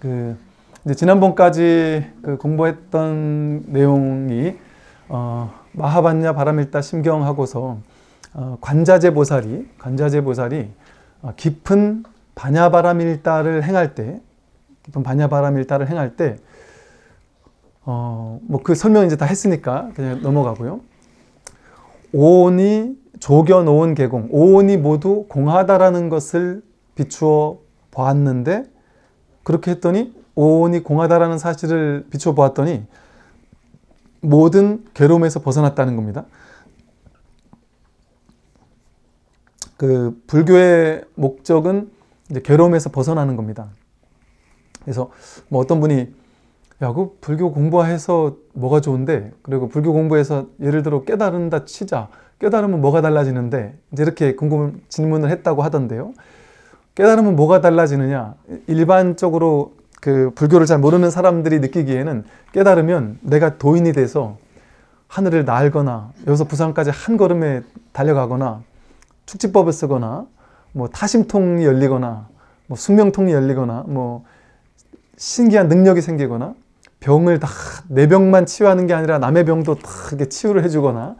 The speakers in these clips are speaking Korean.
그 이제 지난번까지 그 공부했던 내용이 어, 마하반냐 바람일다 심경하고서 어, 관자재 보살이 관자재 보살이 어, 깊은 반야바람일다를 행할 때 깊은 반야바람일다를 행할 때 어, 뭐그 설명 이제 다 했으니까 그냥 넘어가고요. 오온이 조견 오온 개공, 오온이 모두 공하다라는 것을 비추어 보았는데 그렇게 했더니 온이 공하다라는 사실을 비춰보았더니 모든 괴로움에서 벗어났다는 겁니다. 그 불교의 목적은 이제 괴로움에서 벗어나는 겁니다. 그래서 뭐 어떤 분이 야, 그 불교 공부해서 뭐가 좋은데? 그리고 불교 공부해서 예를 들어 깨달은다 치자. 깨달으면 뭐가 달라지는데? 이제 이렇게 궁금 질문을 했다고 하던데요. 깨달으면 뭐가 달라지느냐? 일반적으로 그 불교를 잘 모르는 사람들이 느끼기에는 깨달으면 내가 도인이 돼서 하늘을 날거나 여기서 부산까지 한 걸음에 달려가거나 축지법을 쓰거나 뭐 타심통이 열리거나 뭐 숙명통이 열리거나 뭐 신기한 능력이 생기거나 병을 다 내 병만 치유하는 게 아니라 남의 병도 다 이렇게 치유를 해주거나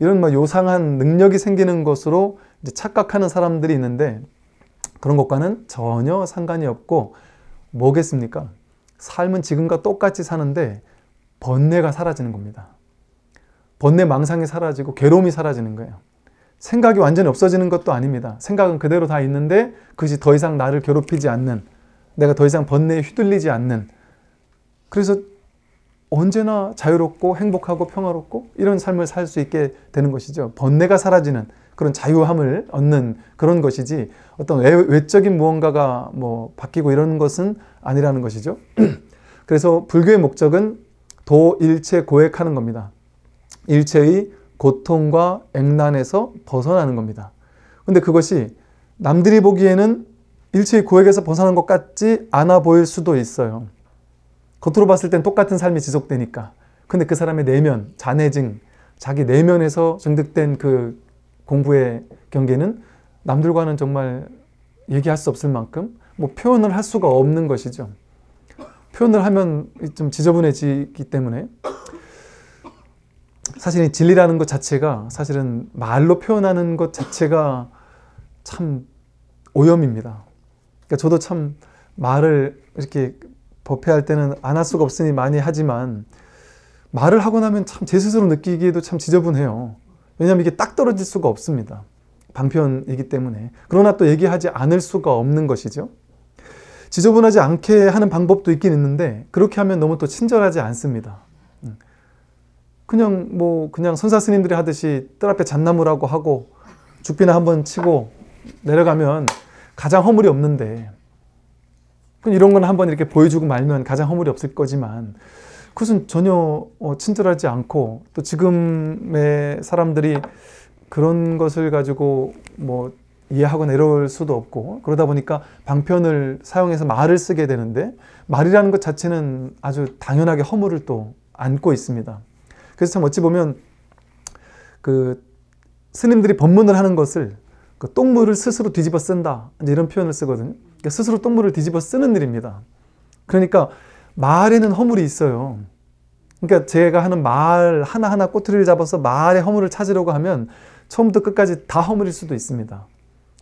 이런 막 요상한 능력이 생기는 것으로 착각하는 사람들이 있는데 그런 것과는 전혀 상관이 없고 뭐겠습니까? 삶은 지금과 똑같이 사는데 번뇌가 사라지는 겁니다. 번뇌 망상이 사라지고 괴로움이 사라지는 거예요. 생각이 완전히 없어지는 것도 아닙니다. 생각은 그대로 다 있는데 그것이 더 이상 나를 괴롭히지 않는 내가 더 이상 번뇌에 휘둘리지 않는 그래서 언제나 자유롭고 행복하고 평화롭고 이런 삶을 살 수 있게 되는 것이죠. 번뇌가 사라지는 그런 자유함을 얻는 그런 것이지 어떤 외, 적인 무언가가 뭐 바뀌고 이런 것은 아니라는 것이죠. 그래서 불교의 목적은 도일체 고액하는 겁니다. 일체의 고통과 액난에서 벗어나는 겁니다. 근데 그것이 남들이 보기에는 일체의 고액에서 벗어난 것 같지 않아 보일 수도 있어요. 겉으로 봤을 땐 똑같은 삶이 지속되니까. 근데 그 사람의 내면, 자내증, 자기 내면에서 증득된 그 공부의 경계는 남들과는 정말 얘기할 수 없을 만큼 뭐 표현을 할 수가 없는 것이죠. 표현을 하면 좀 지저분해지기 때문에 사실 이 진리라는 것 자체가 사실은 말로 표현하는 것 자체가 참 오염입니다. 그러니까 저도 참 말을 이렇게 법회할 때는 안 할 수가 없으니 많이 하지만 말을 하고 나면 참 제 스스로 느끼기에도 참 지저분해요. 왜냐하면 이게 딱 떨어질 수가 없습니다. 방편이기 때문에. 그러나 또 얘기하지 않을 수가 없는 것이죠. 지저분하지 않게 하는 방법도 있긴 있는데 그렇게 하면 너무 또 친절하지 않습니다. 음. 그냥 뭐 그냥 선사 스님들이 하듯이 뜰 앞에 잔나무라고 하고 죽비나 한번 치고 내려가면 가장 허물이 없는데 이런 건 한번 이렇게 보여주고 말면 가장 허물이 없을 거지만 그것은 전혀 어, 친절하지 않고 또 지금의 사람들이 그런 것을 가지고 뭐이해하고 내려올 수도 없고 그러다 보니까 방편을 사용해서 말을 쓰게 되는데 말이라는 것 자체는 아주 당연하게 허물을 또 안고 있습니다. 그래서 참 어찌 보면 그 스님들이 법문을 하는 것을 그 똥물을 스스로 뒤집어 쓴다 이런 표현을 쓰거든요. 그러니까 스스로 똥물을 뒤집어 쓰는 일입니다. 그러니까 말에는 허물이 있어요. 그러니까 제가 하는 말 하나하나 꼬투리를 잡아서 말의 허물을 찾으려고 하면 처음부터 끝까지 다 허물일 수도 있습니다.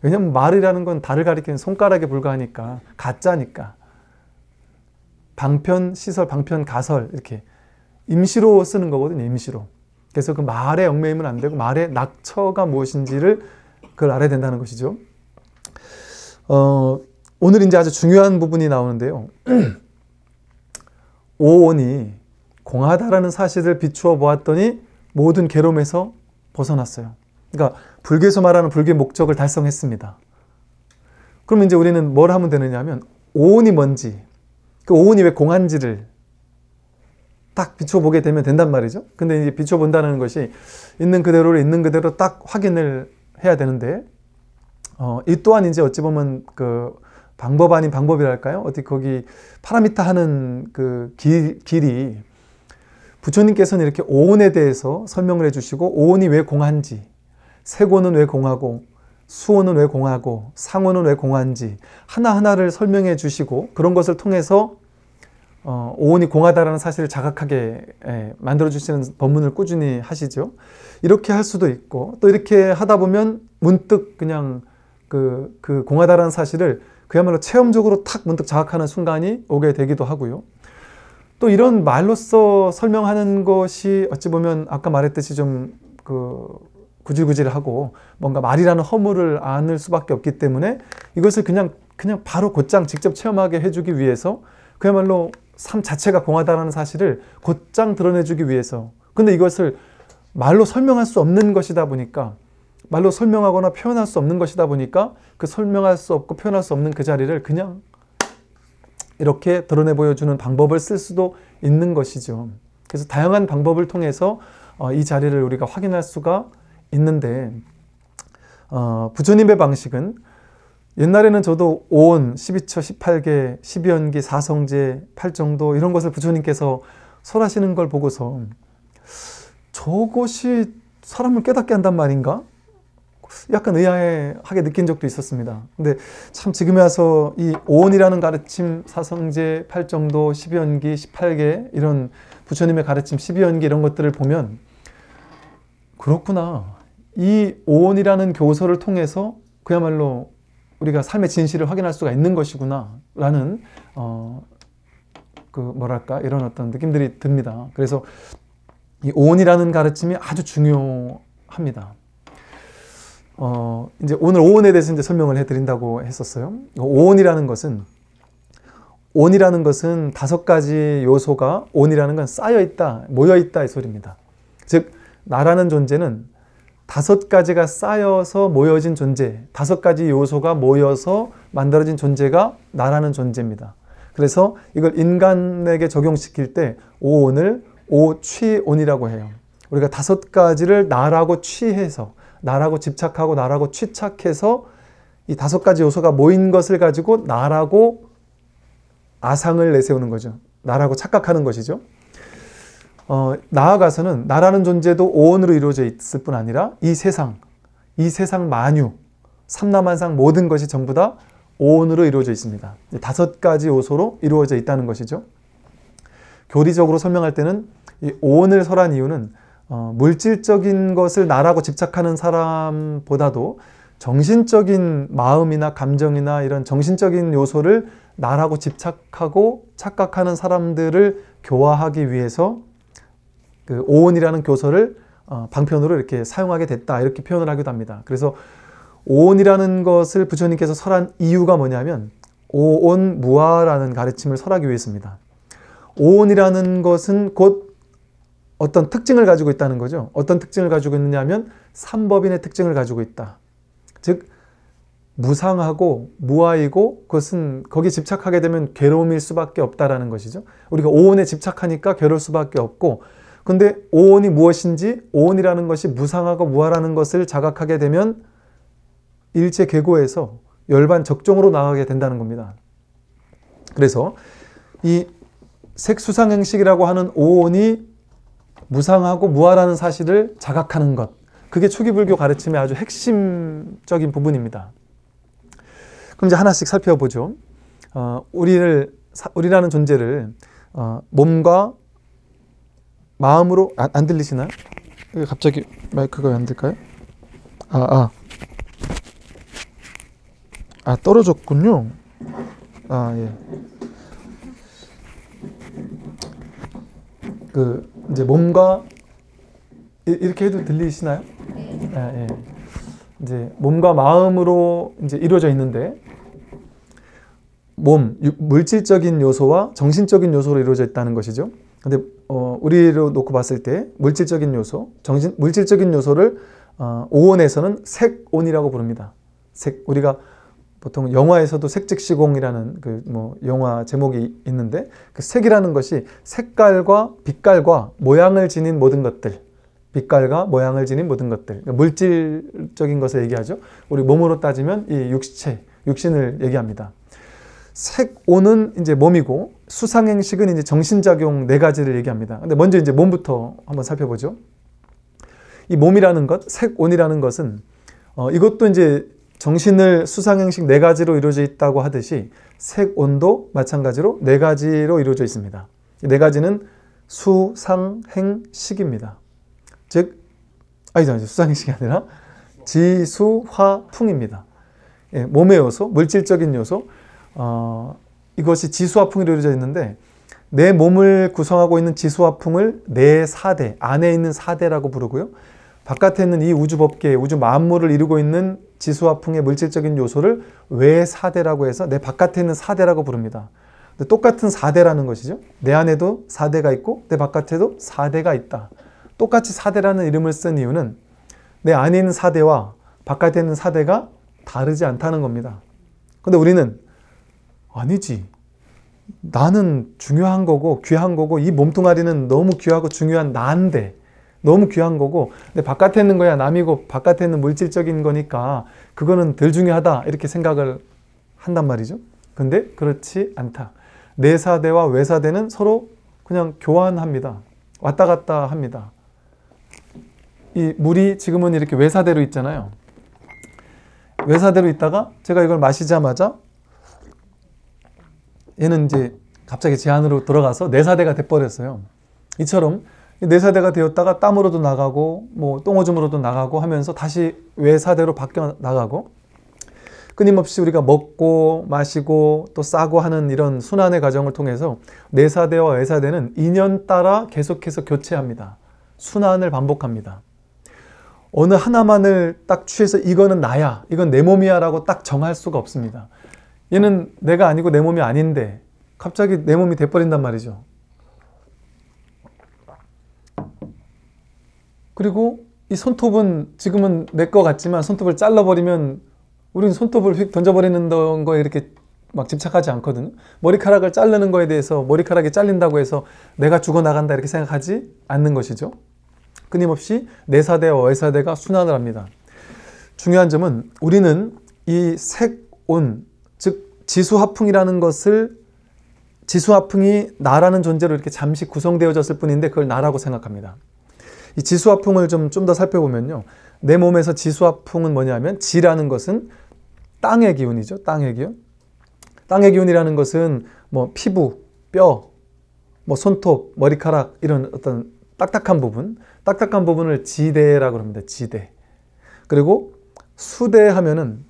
왜냐하면 말이라는 건 달을 가리키는 손가락에 불과하니까 가짜니까 방편 시설 방편 가설 이렇게 임시로 쓰는 거거든요 임시로 그래서 그 말에 얽매이면 안 되고 말의 낙처가 무엇인지를 그걸 알아야 된다는 것이죠 어, 오늘 이제 아주 중요한 부분이 나오는데요. 오온이 공하다라는 사실을 비추어 보았더니 모든 괴로움에서 벗어났어요. 그러니까 불교에서 말하는 불교의 목적을 달성했습니다. 그럼 이제 우리는 뭘 하면 되느냐 하면 오온이 뭔지, 그 오온이 왜 공한지를 딱 비춰보게 되면 된단 말이죠. 근데 이제 비춰본다는 것이 있는 그대로를 있는 그대로 딱 확인을 해야 되는데, 어, 이 또한 이제 어찌 보면 그 방법 아닌 방법이랄까요? 어떻게 거기 파라미타 하는 그 길, 길이 부처님께서는 이렇게 오온에 대해서 설명을 해주시고 오온이 왜 공한지, 세고는 왜 공하고, 수온은 왜 공하고, 상온은 왜 공한지 하나하나를 설명해 주시고 그런 것을 통해서 어, 오온이 공하다라는 사실을 자각하게 예, 만들어 주시는 법문을 꾸준히 하시죠. 이렇게 할 수도 있고 또 이렇게 하다 보면 문득 그냥 그, 그 공하다라는 사실을 그야말로 체험적으로 탁 문득 자각하는 순간이 오게 되기도 하고요. 또 이런 말로써 설명하는 것이 어찌 보면 아까 말했듯이 좀 그 구질구질하고 뭔가 말이라는 허물을 안을 수밖에 없기 때문에 이것을 그냥 그냥 바로 곧장 직접 체험하게 해주기 위해서 그야말로 삶 자체가 공하다라는 사실을 곧장 드러내주기 위해서 근데 이것을 말로 설명할 수 없는 것이다 보니까 말로 설명하거나 표현할 수 없는 것이다 보니까 그 설명할 수 없고 표현할 수 없는 그 자리를 그냥 이렇게 드러내 보여주는 방법을 쓸 수도 있는 것이죠. 그래서 다양한 방법을 통해서 어, 이 자리를 우리가 확인할 수가 있는데 어, 부처님의 방식은 옛날에는 저도 오온, 12처, 18개, 12연기, 4성제8정도 이런 것을 부처님께서 설하시는 걸 보고서 저것이 사람을 깨닫게 한단 말인가? 약간 의아하게 느낀 적도 있었습니다. 근데 참 지금에 와서 이 오온이라는 가르침, 사성제, 팔정도, 십연기, 십팔계 이런 부처님의 가르침, 십이연기 이런 것들을 보면 그렇구나. 이 오온이라는 교서를 통해서 그야말로 우리가 삶의 진실을 확인할 수가 있는 것이구나 라는 어, 그 뭐랄까 이런 어떤 느낌들이 듭니다. 그래서 이 오온이라는 가르침이 아주 중요합니다. 어, 이제 오늘 오온에 대해서 이제 설명을 해드린다고 했었어요. 오온이라는 것은 온이라는 것은 다섯 가지 요소가 온이라는 건 쌓여 있다, 모여 있다 이 소리입니다. 즉 나라는 존재는 다섯 가지가 쌓여서 모여진 존재, 다섯 가지 요소가 모여서 만들어진 존재가 나라는 존재입니다. 그래서 이걸 인간에게 적용시킬 때 오온을 오취온이라고 해요. 우리가 다섯 가지를 나라고 취해서 나라고 집착하고 나라고 취착해서 이 다섯 가지 요소가 모인 것을 가지고 나라고 아상을 내세우는 거죠. 나라고 착각하는 것이죠. 어, 나아가서는 나라는 존재도 오원으로 이루어져 있을 뿐 아니라 이 세상, 이 세상 만유, 삼남한상 모든 것이 전부 다 오온으로 이루어져 있습니다. 다섯 가지 요소로 이루어져 있다는 것이죠. 교리적으로 설명할 때는 이 오온을 설한 이유는 어, 물질적인 것을 나라고 집착하는 사람보다도 정신적인 마음이나 감정이나 이런 정신적인 요소를 나라고 집착하고 착각하는 사람들을 교화하기 위해서 그 오온이라는 교서를 어, 방편으로 이렇게 사용하게 됐다 이렇게 표현을 하기도 합니다. 그래서 오온이라는 것을 부처님께서 설한 이유가 뭐냐면 오온 무아라는 가르침을 설하기 위해서입니다. 오온이라는 것은 곧 어떤 특징을 가지고 있다는 거죠. 어떤 특징을 가지고 있느냐 하면 삼법인의 특징을 가지고 있다. 즉, 무상하고 무아이고 그것은 거기 에 집착하게 되면 괴로움일 수밖에 없다라는 것이죠. 우리가 오온에 집착하니까 괴로울 수밖에 없고 근데 오온이 무엇인지 오온이라는 것이 무상하고 무아라는 것을 자각하게 되면 일체 계고에서 열반 적종으로 나가게 된다는 겁니다. 그래서 이 색수상행식이라고 하는 오온이 무상하고 무아라는 사실을 자각하는 것. 그게 초기불교 가르침의 아주 핵심적인 부분입니다. 그럼 이제 하나씩 살펴보죠. 어, 우리를, 사, 우리라는 존재를 어, 몸과 마음으로, 안, 아, 안 들리시나요? 갑자기 마이크가 안 될까요? 아, 아. 아, 떨어졌군요. 아, 예. 그, 이제 몸과 이렇게 해도 들리시나요? 네. 예, 예. 이제 몸과 마음으로 이제 이루어져 있는데 몸, 물질적인 요소와 정신적인 요소로 이루어져 있다는 것이죠. 근데 어, 우리로 놓고 봤을 때 물질적인 요소, 정신 물질적인 요소를 어, 오온에서는 색온이라고 부릅니다. 색 우리가 보통 영화에서도 색즉시공이라는 그 뭐 영화 제목이 있는데 그 색이라는 것이 색깔과 빛깔과 모양을 지닌 모든 것들 빛깔과 모양을 지닌 모든 것들 그러니까 물질적인 것을 얘기하죠 우리 몸으로 따지면 이육체 육신을 얘기합니다 색오는 이제 몸이고 수상행식은 이제 정신작용 네 가지를 얘기합니다 근데 먼저 이제 몸부터 한번 살펴보죠 이 몸이라는 것 색온이라는 것은 어, 이것도 이제 정신을 수상행식 네 가지로 이루어져 있다고 하듯이 색, 온도 마찬가지로 네 가지로 이루어져 있습니다. 네 가지는 수, 상, 행, 식입니다. 즉, 아니죠, 아니죠. 수상행식이 아니라 지, 수, 화, 풍입니다. 예, 몸의 요소, 물질적인 요소, 어, 이것이 지수와 풍이 이루어져 있는데 내 몸을 구성하고 있는 지수와 풍을 내 4대, 안에 있는 4대라고 부르고요. 바깥에 있는 이 우주 법계, 우주 만물을 이루고 있는 지수와 풍의 물질적인 요소를 외사대라고 해서 내 바깥에 있는 사대라고 부릅니다. 똑같은 사대라는 것이죠. 내 안에도 사대가 있고 내 바깥에도 사대가 있다. 똑같이 사대라는 이름을 쓴 이유는 내 안에 있는 사대와 바깥에 있는 사대가 다르지 않다는 겁니다. 근데 우리는 아니지. 나는 중요한 거고 귀한 거고 이 몸뚱아리는 너무 귀하고 중요한 나인데 너무 귀한 거고 근데 바깥에 있는 거야 남이고 바깥에 있는 물질적인 거니까 그거는 덜 중요하다 이렇게 생각을 한단 말이죠. 근데 그렇지 않다. 내사대와 외사대는 서로 그냥 교환합니다. 왔다 갔다 합니다. 이 물이 지금은 이렇게 외사대로 있잖아요. 외사대로 있다가 제가 이걸 마시자마자 얘는 이제 갑자기 제 안으로 들어가서 내사대가 돼버렸어요. 이처럼 내사대가 되었다가 땀으로도 나가고 뭐 똥오줌으로도 나가고 하면서 다시 외사대로 바뀌어 나가고 끊임없이 우리가 먹고 마시고 또 싸고 하는 이런 순환의 과정을 통해서 내사대와 외사대는 인연 따라 계속해서 교체합니다. 순환을 반복합니다. 어느 하나만을 딱 취해서 이거는 나야, 이건 내 몸이야 라고 딱 정할 수가 없습니다. 얘는 내가 아니고 내 몸이 아닌데 갑자기 내 몸이 돼버린단 말이죠. 그리고 이 손톱은 지금은 내 것 같지만 손톱을 잘라버리면 우리는 손톱을 휙 던져버리는 거에 이렇게 막 집착하지 않거든 머리카락을 자르는 거에 대해서 머리카락이 잘린다고 해서 내가 죽어나간다 이렇게 생각하지 않는 것이죠. 끊임없이 내사대와 외사대가 순환을 합니다. 중요한 점은 우리는 이 색온, 즉 지수화풍이라는 것을 지수화풍이 나라는 존재로 이렇게 잠시 구성되어졌을 뿐인데 그걸 나라고 생각합니다. 이 지수화풍을 좀 좀 더 살펴보면요. 내 몸에서 지수화풍은 뭐냐면 지라는 것은 땅의 기운이죠. 땅의 기운. 땅의 기운이라는 것은 뭐 피부, 뼈, 뭐 손톱, 머리카락 이런 어떤 딱딱한 부분, 딱딱한 부분을 지대라고 합니다. 지대. 그리고 수대 하면은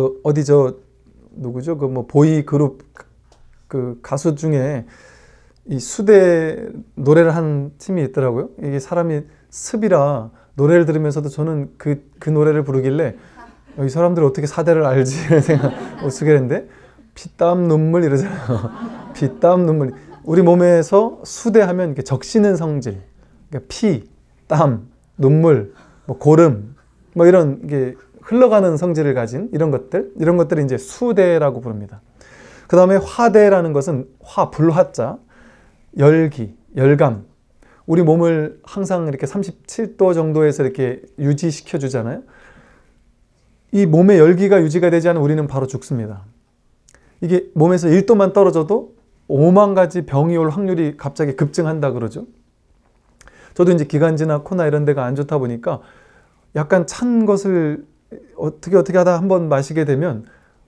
그 어디 저 누구죠? 그 뭐 보이 그룹 그 가수 중에 이 수대 노래를 한 팀이 있더라고요. 이게 사람이 습이라 노래를 들으면서도 저는 그, 그 노래를 부르길래 어, 이사람들 어떻게 사대를 알지? 생각 우스갯는데 피 땀 눈물 이러잖아요. 피 땀 눈물. 우리 몸에서 수대하면 이렇게 적시는 성질. 그러니까 피, 땀, 눈물, 뭐 고름, 뭐 이런 게 흘러가는 성질을 가진 이런 것들, 이런 것들을 이제 수대라고 부릅니다. 그 다음에 화대라는 것은 화, 불화자. 열기, 열감. 우리 몸을 항상 이렇게 37도 정도에서 이렇게 유지시켜 주잖아요. 이 몸의 열기가 유지가 되지 않으면 우리는 바로 죽습니다. 이게 몸에서 1도만 떨어져도 5만 가지 병이 올 확률이 갑자기 급증한다 그러죠. 저도 이제 기관지나 코나 이런 데가 안 좋다 보니까 약간 찬 것을 어떻게 어떻게 하다 한 번 마시게 되면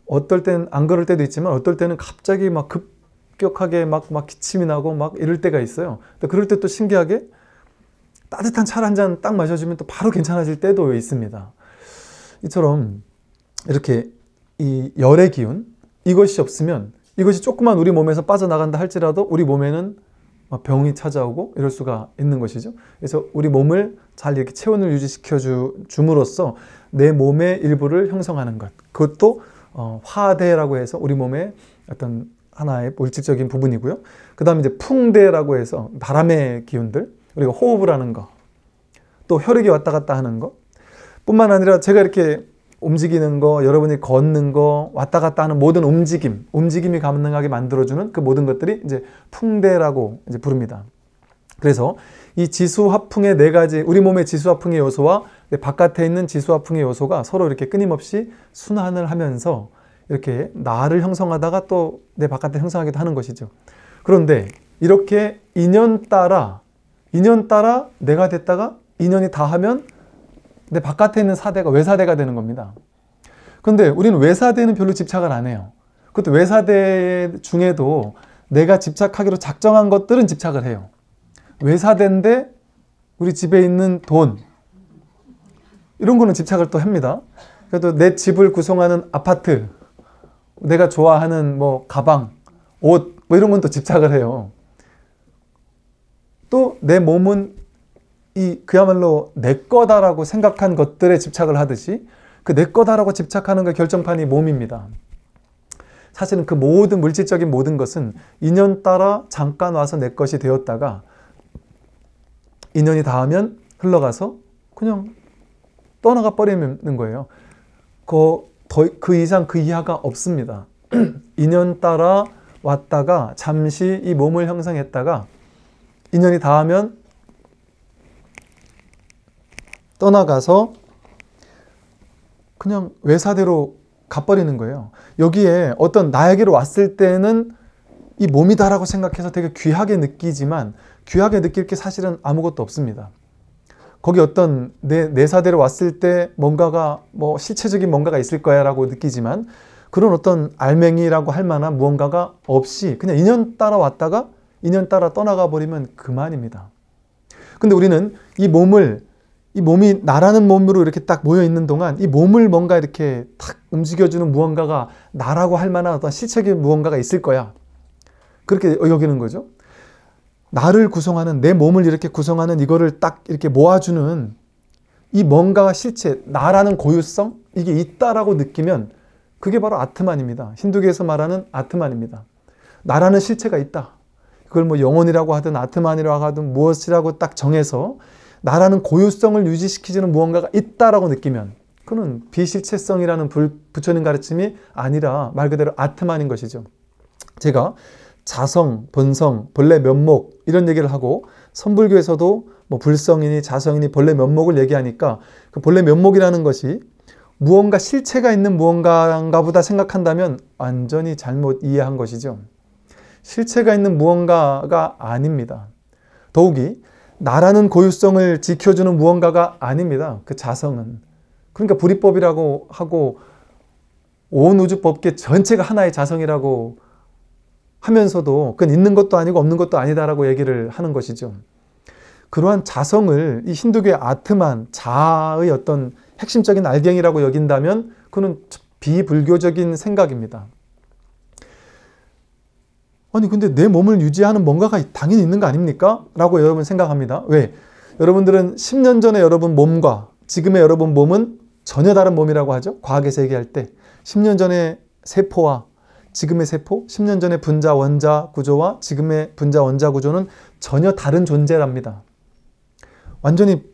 어떨 때는 안 그럴 때도 있지만 어떨 때는 갑자기 막급 급격하게 막, 막 기침이 나고 막 이럴 때가 있어요. 근데 그럴 때 또 신기하게 따뜻한 차 한 잔 딱 마셔주면 또 바로 괜찮아질 때도 있습니다. 이처럼 이렇게 이 열의 기운, 이것이 없으면 이것이 조그만 우리 몸에서 빠져나간다 할지라도 우리 몸에는 병이 찾아오고 이럴 수가 있는 것이죠. 그래서 우리 몸을 잘 이렇게 체온을 유지시켜 줌으로써 내 몸의 일부를 형성하는 것. 그것도 어, 화대라고 해서 우리 몸의 어떤 하나의 물질적인 부분이고요. 그 다음에 이제 풍대라고 해서 바람의 기운들, 우리가 호흡을 하는 거, 또 혈액이 왔다 갔다 하는 거, 뿐만 아니라 제가 이렇게 움직이는 거, 여러분이 걷는 거, 왔다 갔다 하는 모든 움직임, 움직임이 가능하게 만들어주는 그 모든 것들이 이제 풍대라고 이제 부릅니다. 그래서 이 지수화풍의 네 가지, 우리 몸의 지수화풍의 요소와 바깥에 있는 지수화풍의 요소가 서로 이렇게 끊임없이 순환을 하면서 이렇게 나를 형성하다가 또 내바깥에 형성하기도 하는 것이죠. 그런데 이렇게 인연 따라 인연 따라 내가 됐다가 인연이 다하면 내 바깥에 있는 사대가 외사대가 되는 겁니다. 근데 우리는 외사대는 별로 집착을 안 해요. 그것도 외사대 중에도 내가 집착하기로 작정한 것들은 집착을 해요. 외사대인데 우리 집에 있는 돈 이런 거는 집착을 또 합니다. 그래도 내 집을 구성하는 아파트 내가 좋아하는 뭐 가방, 옷, 뭐 이런 건또 집착을 해요. 또 내 몸은 이 그야말로 내 거다라고 생각한 것들에 집착을 하듯이 그 내 거다라고 집착하는 그 결정판이 몸입니다. 사실은 그 모든 물질적인 모든 것은 인연 따라 잠깐 와서 내 것이 되었다가 인연이 닿으면 흘러가서 그냥 떠나가 버리는 거예요. 그 더, 그 이상 그 이하가 없습니다. 인연 따라 왔다가 잠시 이 몸을 형성했다가 인연이 닿으면 떠나가서 그냥 외사대로 가버리는 거예요. 여기에 어떤 나에게로 왔을 때는 이 몸이다라고 생각해서 되게 귀하게 느끼지만 귀하게 느낄 게 사실은 아무것도 없습니다. 거기 어떤 내, 내 사대로 왔을 때 뭔가가 뭐 실체적인 뭔가가 있을 거야 라고 느끼지만 그런 어떤 알맹이라고 할 만한 무언가가 없이 그냥 인연 따라 왔다가 인연 따라 떠나가 버리면 그만입니다. 근데 우리는 이 몸을 이 몸이 나라는 몸으로 이렇게 딱 모여 있는 동안 이 몸을 뭔가 이렇게 탁 움직여주는 무언가가 나라고 할 만한 어떤 실체적인 무언가가 있을 거야. 그렇게 여기는 거죠. 나를 구성하는 내 몸을 이렇게 구성하는 이거를 딱 이렇게 모아주는 이 뭔가가 실체, 나라는 고유성 이게 있다라고 느끼면 그게 바로 아트만입니다. 힌두교에서 말하는 아트만입니다. 나라는 실체가 있다. 그걸 뭐 영혼이라고 하든 아트만이라고 하든 무엇이라고 딱 정해서 나라는 고유성을 유지시키지는 무언가가 있다라고 느끼면 그는 비실체성이라는 부처님 가르침이 아니라 말 그대로 아트만인 것이죠. 제가 자성, 본성, 본래 면목 이런 얘기를 하고 선불교에서도 뭐 불성이니 자성이니 본래 면목을 얘기하니까 그 본래 면목이라는 것이 무언가 실체가 있는 무언가인가 보다 생각한다면 완전히 잘못 이해한 것이죠. 실체가 있는 무언가가 아닙니다. 더욱이 나라는 고유성을 지켜주는 무언가가 아닙니다. 그 자성은. 그러니까 불이법이라고 하고 온 우주법계 전체가 하나의 자성이라고 하면서도 그건 있는 것도 아니고 없는 것도 아니다라고 얘기를 하는 것이죠. 그러한 자성을 이 힌두교의 아트만 자아의 어떤 핵심적인 알갱이라고 여긴다면 그는 비불교적인 생각입니다. 아니 근데 내 몸을 유지하는 뭔가가 당연히 있는 거 아닙니까? 라고 여러분 생각합니다. 왜? 여러분들은 10년 전에 여러분 몸과 지금의 여러분 몸은 전혀 다른 몸이라고 하죠. 과학에서 얘기할 때 10년 전에 세포와 지금의 세포, 10년 전의 분자 원자 구조와 지금의 분자 원자 구조는 전혀 다른 존재랍니다. 완전히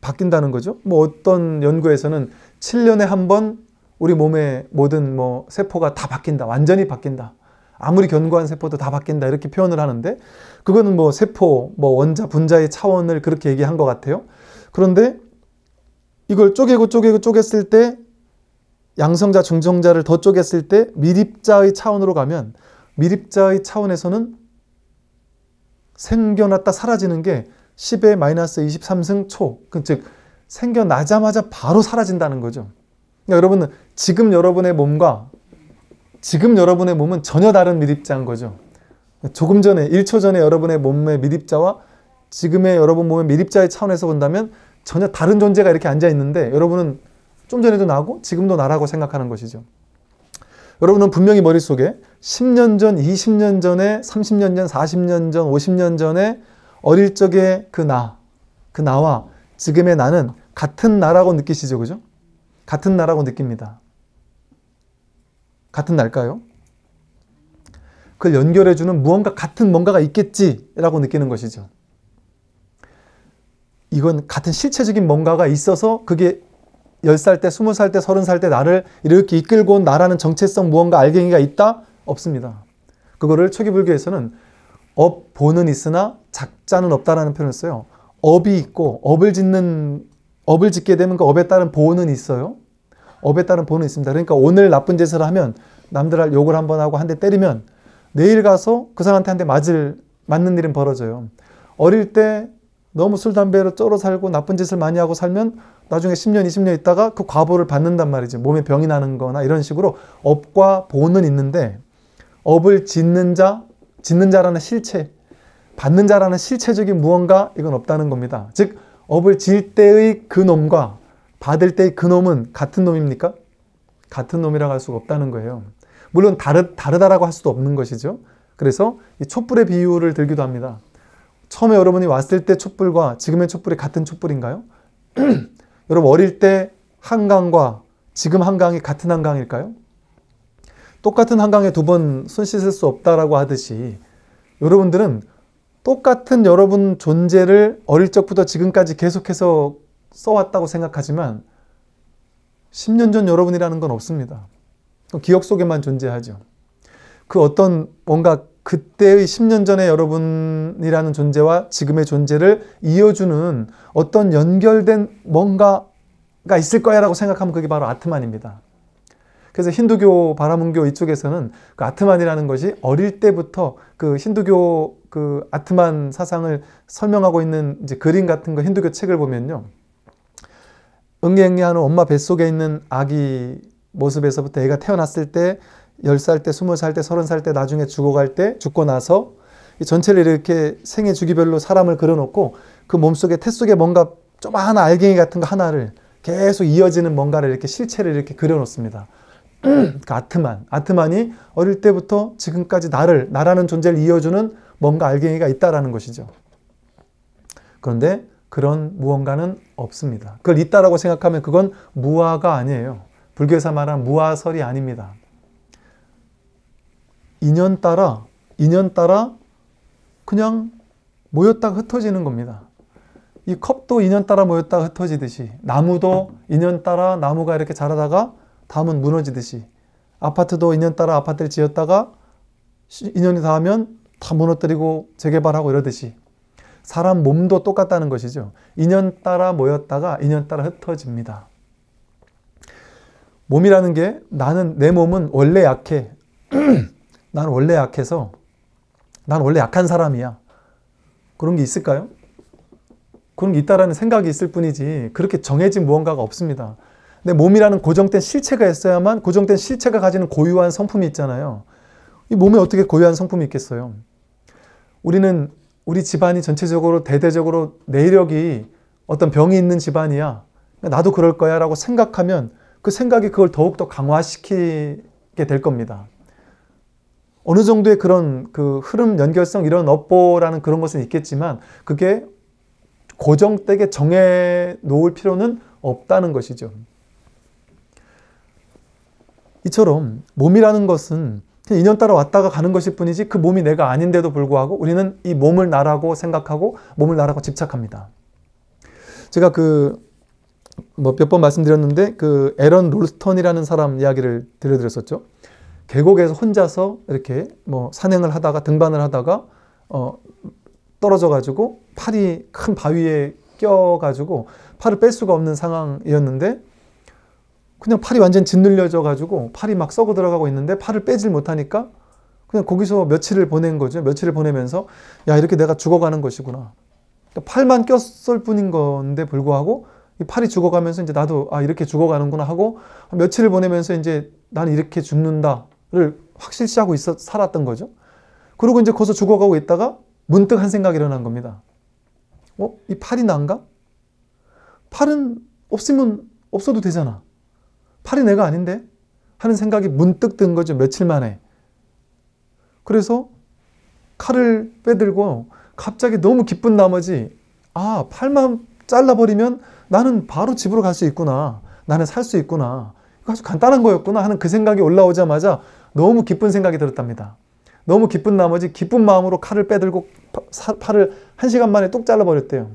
바뀐다는 거죠. 뭐 어떤 연구에서는 7년에 한 번 우리 몸의 모든 뭐 세포가 다 바뀐다. 완전히 바뀐다. 아무리 견고한 세포도 다 바뀐다. 이렇게 표현을 하는데 그거는 뭐 세포, 뭐 원자, 분자의 차원을 그렇게 얘기한 것 같아요. 그런데 이걸 쪼개고 쪼개고 쪼갰을 때 양성자, 중성자를 더 쪼갰을 때 미립자의 차원으로 가면 미립자의 차원에서는 생겨났다 사라지는 게 10의 마이너스 23승 초, 그 즉 생겨나자마자 바로 사라진다는 거죠. 그러니까 여러분은 지금 여러분의 몸과 지금 여러분의 몸은 전혀 다른 미립자인 거죠. 조금 전에 1초 전에 여러분의 몸의 미립자와 지금의 여러분 몸의 미립자의 차원에서 본다면 전혀 다른 존재가 이렇게 앉아 있는데 여러분은 좀 전에도 나고 지금도 나라고 생각하는 것이죠. 여러분은 분명히 머릿속에 10년 전, 20년 전에, 30년 전, 40년 전, 50년 전에 어릴 적의 그 나, 그 나와 지금의 나는 같은 나라고 느끼시죠, 그죠? 같은 나라고 느낍니다. 같은 날까요? 그걸 연결해주는 무언가 같은 뭔가가 있겠지라고 느끼는 것이죠. 이건 같은 실체적인 뭔가가 있어서 그게 10살 때, 20살 때, 30살 때 나를 이렇게 이끌고 온 나라는 정체성 무언가 알갱이가 있다? 없습니다. 그거를 초기불교에서는 업 보는 있으나 작자는 없다라는 표현을 써요. 업이 있고 업을 짓는 업을 짓게 되면 그 업에 따른 보는 있어요. 업에 따른 보는 있습니다. 그러니까 오늘 나쁜 짓을 하면 남들 욕을 한번 하고 한 대 때리면 내일 가서 그 사람한테 한 대 맞을 맞는 일은 벌어져요. 어릴 때 너무 술 담배로 쩔어 살고 나쁜 짓을 많이 하고 살면 나중에 10년, 20년 있다가 그 과보를 받는단 말이지. 몸에 병이 나는 거나 이런 식으로 업과 보는 있는데 업을 짓는 자, 짓는 자라는 실체, 받는 자라는 실체적인 무언가 이건 없다는 겁니다. 즉 업을 질 때의 그 놈과 받을 때의 그 놈은 같은 놈입니까? 같은 놈이라고 할 수가 없다는 거예요. 물론 다르, 다르다라고 할 수도 없는 것이죠. 그래서 이 촛불의 비유를 들기도 합니다. 처음에 여러분이 왔을 때 촛불과 지금의 촛불이 같은 촛불인가요? 여러분 어릴 때 한강과 지금 한강이 같은 한강일까요? 똑같은 한강에 두 번 손 씻을 수 없다라고 하듯이 여러분들은 똑같은 여러분 존재를 어릴 적부터 지금까지 계속해서 써왔다고 생각하지만 10년 전 여러분이라는 건 없습니다. 기억 속에만 존재하죠. 그 어떤 뭔가 그때의 10년 전의 여러분이라는 존재와 지금의 존재를 이어주는 어떤 연결된 뭔가가 있을 거야라고 생각하면 그게 바로 아트만입니다. 그래서 힌두교, 바라문교 이쪽에서는 그 아트만이라는 것이 어릴 때부터 그 힌두교 그 아트만 사상을 설명하고 있는 이제 그림 같은 거 힌두교 책을 보면요. 응애응애하는 엄마 뱃속에 있는 아기 모습에서부터 애가 태어났을 때 10살 때, 20살 때, 30살 때 나중에 죽어갈 때 죽고 나서 전체를 이렇게 생애 주기별로 사람을 그려놓고 그 몸속에 태 속에 뭔가 조그마한 알갱이 같은 거 하나를 계속 이어지는 뭔가를 이렇게 실체를 이렇게 그려놓습니다. 그 아트만, 아트만이 어릴 때부터 지금까지 나를, 나라는 존재를 이어주는 뭔가 알갱이가 있다라는 것이죠. 그런데 그런 무언가는 없습니다. 그걸 있다라고 생각하면 그건 무화가 아니에요. 불교에서 말한 무화설이 아닙니다. 인연 따라 인연 따라 그냥 모였다 흩어지는 겁니다. 이 컵도 인연 따라 모였다 흩어지듯이 나무도 인연 따라 나무가 이렇게 자라다가 담은 무너지듯이 아파트도 인연 따라 아파트를 지었다가 인연이 닿으면 다 무너뜨리고 재개발하고 이러듯이 사람 몸도 똑같다는 것이죠. 인연 따라 모였다가 인연 따라 흩어집니다. 몸이라는 게 나는 내 몸은 원래 약해. 난 원래 약해서 난 원래 약한 사람이야. 그런 게 있을까요? 그런 게 있다라는 생각이 있을 뿐이지 그렇게 정해진 무언가가 없습니다. 내 몸이라는 고정된 실체가 있어야만 고정된 실체가 가지는 고유한 성품이 있잖아요. 이 몸에 어떻게 고유한 성품이 있겠어요? 우리는 우리 집안이 전체적으로 대대적으로 내력이 어떤 병이 있는 집안이야. 나도 그럴 거야 라고 생각하면 그 생각이 그걸 더욱더 강화시키게 될 겁니다. 어느 정도의 그런 그 흐름 연결성 이런 업보라는 그런 것은 있겠지만 그게 고정되게 정해 놓을 필요는 없다는 것이죠. 이처럼 몸이라는 것은 인연 따라 왔다가 가는 것일 뿐이지 그 몸이 내가 아닌데도 불구하고 우리는 이 몸을 나라고 생각하고 몸을 나라고 집착합니다. 제가 그몇번 뭐 말씀드렸는데 그 에런 롤스턴이라는 사람 이야기를 들려드렸었죠. 계곡에서 혼자서 이렇게 뭐 산행을 하다가 등반을 하다가 어, 떨어져 가지고 팔이 큰 바위에 껴 가지고 팔을 뺄 수가 없는 상황이었는데 그냥 팔이 완전 짓눌려져 가지고 팔이 막 썩어 들어가고 있는데 팔을 빼질 못하니까 그냥 거기서 며칠을 보낸 거죠. 며칠을 보내면서 야 이렇게 내가 죽어가는 것이구나. 그러니까 팔만 꼈을 뿐인 건데 불구하고 이 팔이 죽어가면서 이제 나도 아 이렇게 죽어가는구나 하고 며칠을 보내면서 이제 나는 이렇게 죽는다 를 확실시하고 있어 살았던 거죠. 그리고 이제 거기서 죽어가고 있다가 문득 한 생각이 일어난 겁니다. 어? 이 팔이 난가? 팔은 없으면 없어도 되잖아. 팔이 내가 아닌데? 하는 생각이 문득 든 거죠. 며칠 만에. 그래서 칼을 빼들고 갑자기 너무 기쁜 나머지 아, 팔만 잘라버리면 나는 바로 집으로 갈 수 있구나. 나는 살 수 있구나. 아주 간단한 거였구나 하는 그 생각이 올라오자마자 너무 기쁜 생각이 들었답니다. 너무 기쁜 나머지 기쁜 마음으로 칼을 빼들고 팔을 한 시간 만에 뚝 잘라버렸대요.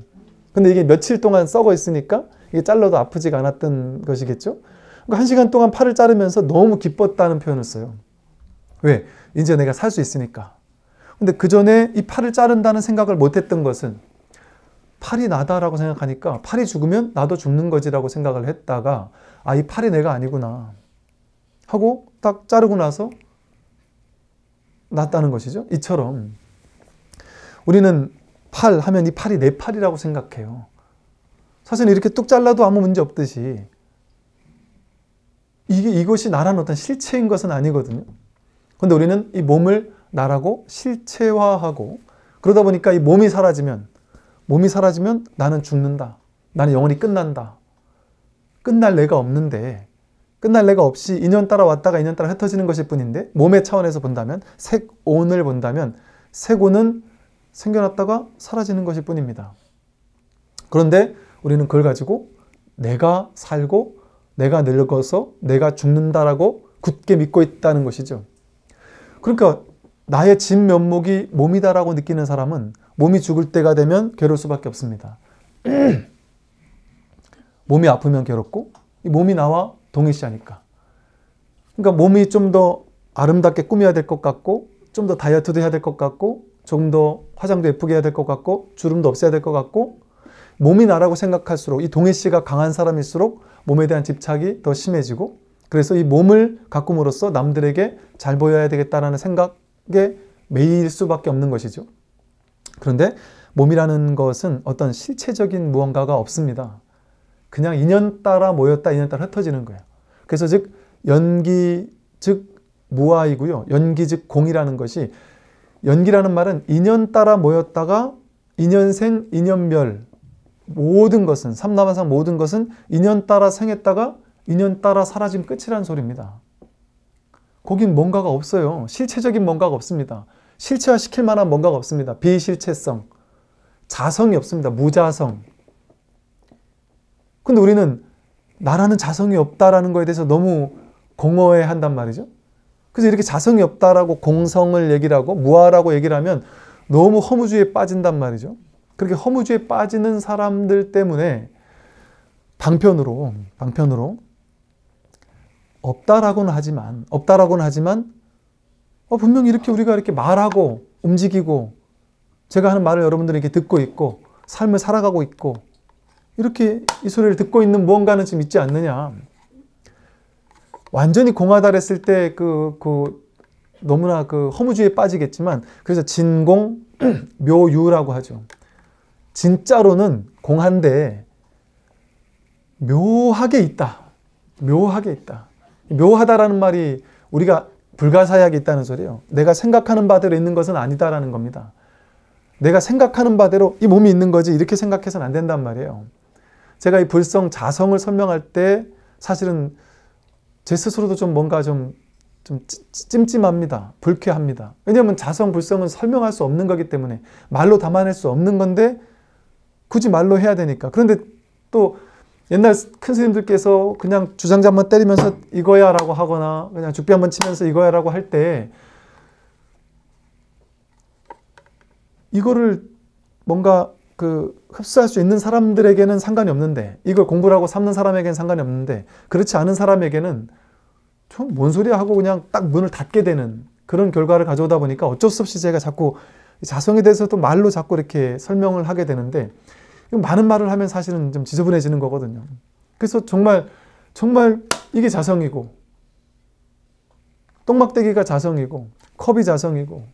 근데 이게 며칠 동안 썩어 있으니까 이게 잘라도 아프지가 않았던 것이겠죠? 그러니까 한 시간 동안 팔을 자르면서 너무 기뻤다는 표현을 써요. 왜? 이제 내가 살 수 있으니까. 근데 그 전에 이 팔을 자른다는 생각을 못했던 것은 팔이 나다라고 생각하니까 팔이 죽으면 나도 죽는 거지라고 생각을 했다가 아, 이 팔이 내가 아니구나. 하고 딱 자르고 나서 났다는 것이죠. 이처럼 우리는 팔 하면 이 팔이 내 네 팔이라고 생각해요. 사실 이렇게 뚝 잘라도 아무 문제 없듯이 이게 이것이 나란 어떤 실체인 것은 아니거든요. 그런데 우리는 이 몸을 나라고 실체화하고 그러다 보니까 이 몸이 사라지면 몸이 사라지면 나는 죽는다. 나는 영원히 끝난다. 끝날 내가 없는데 끝날 내가 없이 인연 따라 왔다가 인연 따라 흩어지는 것일 뿐인데 몸의 차원에서 본다면 색온을 본다면 색온은 생겨났다가 사라지는 것일 뿐입니다. 그런데 우리는 그걸 가지고 내가 살고 내가 늙어서 내가 죽는다라고 굳게 믿고 있다는 것이죠. 그러니까 나의 진 면목이 몸이다라고 느끼는 사람은 몸이 죽을 때가 되면 괴로울 수밖에 없습니다. 몸이 아프면 괴롭고 몸이 나와 동일시하니까. 그러니까 몸이 좀 더 아름답게 꾸며야 될 것 같고, 좀 더 다이어트도 해야 될 것 같고, 조더 화장도 예쁘게 해야 될 것 같고, 주름도 없애야 될 것 같고, 몸이 나라고 생각할수록 이 동일시가 강한 사람일수록 몸에 대한 집착이 더 심해지고, 그래서 이 몸을 가꿈으로써 남들에게 잘 보여야 되겠다라는 생각에 매일 수밖에 없는 것이죠. 그런데 몸이라는 것은 어떤 실체적인 무언가가 없습니다. 그냥 인연 따라 모였다 인연 따라 흩어지는 거예요. 그래서 즉 연기 즉 무아이고요. 연기 즉 공이라는 것이 연기라는 말은 인연 따라 모였다가 인연생 인연별 모든 것은 삼남한상 모든 것은 인연 따라 생했다가 인연 따라 사라진 끝이라는 소리입니다. 거긴 뭔가가 없어요. 실체적인 뭔가가 없습니다. 실체화시킬 만한 뭔가가 없습니다. 비실체성, 자성이 없습니다. 무자성. 근데 우리는 나라는 자성이 없다라는 거에 대해서 너무 공허해 한단 말이죠. 그래서 이렇게 자성이 없다라고 공성을 얘기를 하고 무아라고 얘기를 하면 너무 허무주의에 빠진단 말이죠. 그렇게 허무주의에 빠지는 사람들 때문에 방편으로 방편으로 없다라고는 하지만 없다라고는 하지만 어, 분명 이렇게 우리가 이렇게 말하고 움직이고 제가 하는 말을 여러분들이 게 듣고 있고 삶을 살아가고 있고 이렇게 이 소리를 듣고 있는 무언가는 지금 있지 않느냐. 완전히 공하다 했을 때 그, 그, 너무나 그 허무주의에 빠지겠지만, 그래서 진공, 묘유라고 하죠. 진짜로는 공한데, 묘하게 있다. 묘하게 있다. 묘하다라는 말이 우리가 불가사의하게 있다는 소리예요. 내가 생각하는 바대로 있는 것은 아니다라는 겁니다. 내가 생각하는 바대로 이 몸이 있는 거지 이렇게 생각해서는 안 된단 말이에요. 제가 이 불성 자성을 설명할 때 사실은 제 스스로도 좀 뭔가 좀, 좀 찜찜합니다. 불쾌합니다. 왜냐하면 자성, 불성은 설명할 수 없는 거기 때문에 말로 담아낼 수 없는 건데 굳이 말로 해야 되니까. 그런데 또 옛날 큰 스님들께서 그냥 주장자 한번 때리면서 이거야 라고 하거나 그냥 죽비 한번 치면서 이거야 라고 할 때 이거를 뭔가 그 흡수할 수 있는 사람들에게는 상관이 없는데 이걸 공부를 하고 삼는 사람에게는 상관이 없는데 그렇지 않은 사람에게는 좀 뭔 소리야 하고 그냥 딱 문을 닫게 되는 그런 결과를 가져오다 보니까 어쩔 수 없이 제가 자꾸 자성에 대해서 도 말로 자꾸 이렇게 설명을 하게 되는데 많은 말을 하면 사실은 좀 지저분해지는 거거든요. 그래서 정말 정말 이게 자성이고 똥막대기가 자성이고 컵이 자성이고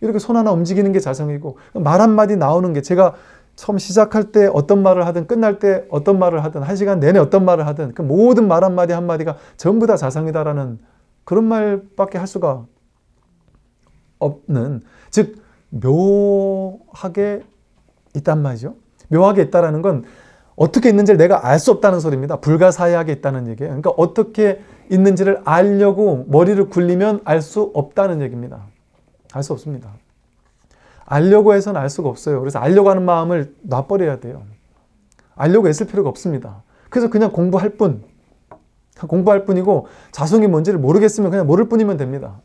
이렇게 손 하나 움직이는 게 자성이고 말 한마디 나오는 게 제가 처음 시작할 때 어떤 말을 하든 끝날 때 어떤 말을 하든 한 시간 내내 어떤 말을 하든 그 모든 말 한마디 한마디가 전부 다 자상이다라는 그런 말밖에 할 수가 없는 즉 묘하게 있단 말이죠. 묘하게 있다라는 건 어떻게 있는지를 내가 알 수 없다는 소리입니다. 불가사의하게 있다는 얘기예요. 그러니까 어떻게 있는지를 알려고 머리를 굴리면 알 수 없다는 얘기입니다. 알 수 없습니다. 알려고 해서는 알 수가 없어요. 그래서 알려고 하는 마음을 놔버려야 돼요. 알려고 애쓸 필요가 없습니다. 그래서 그냥 공부할 뿐. 공부할 뿐이고 자성이 뭔지를 모르겠으면 그냥 모를 뿐이면 됩니다.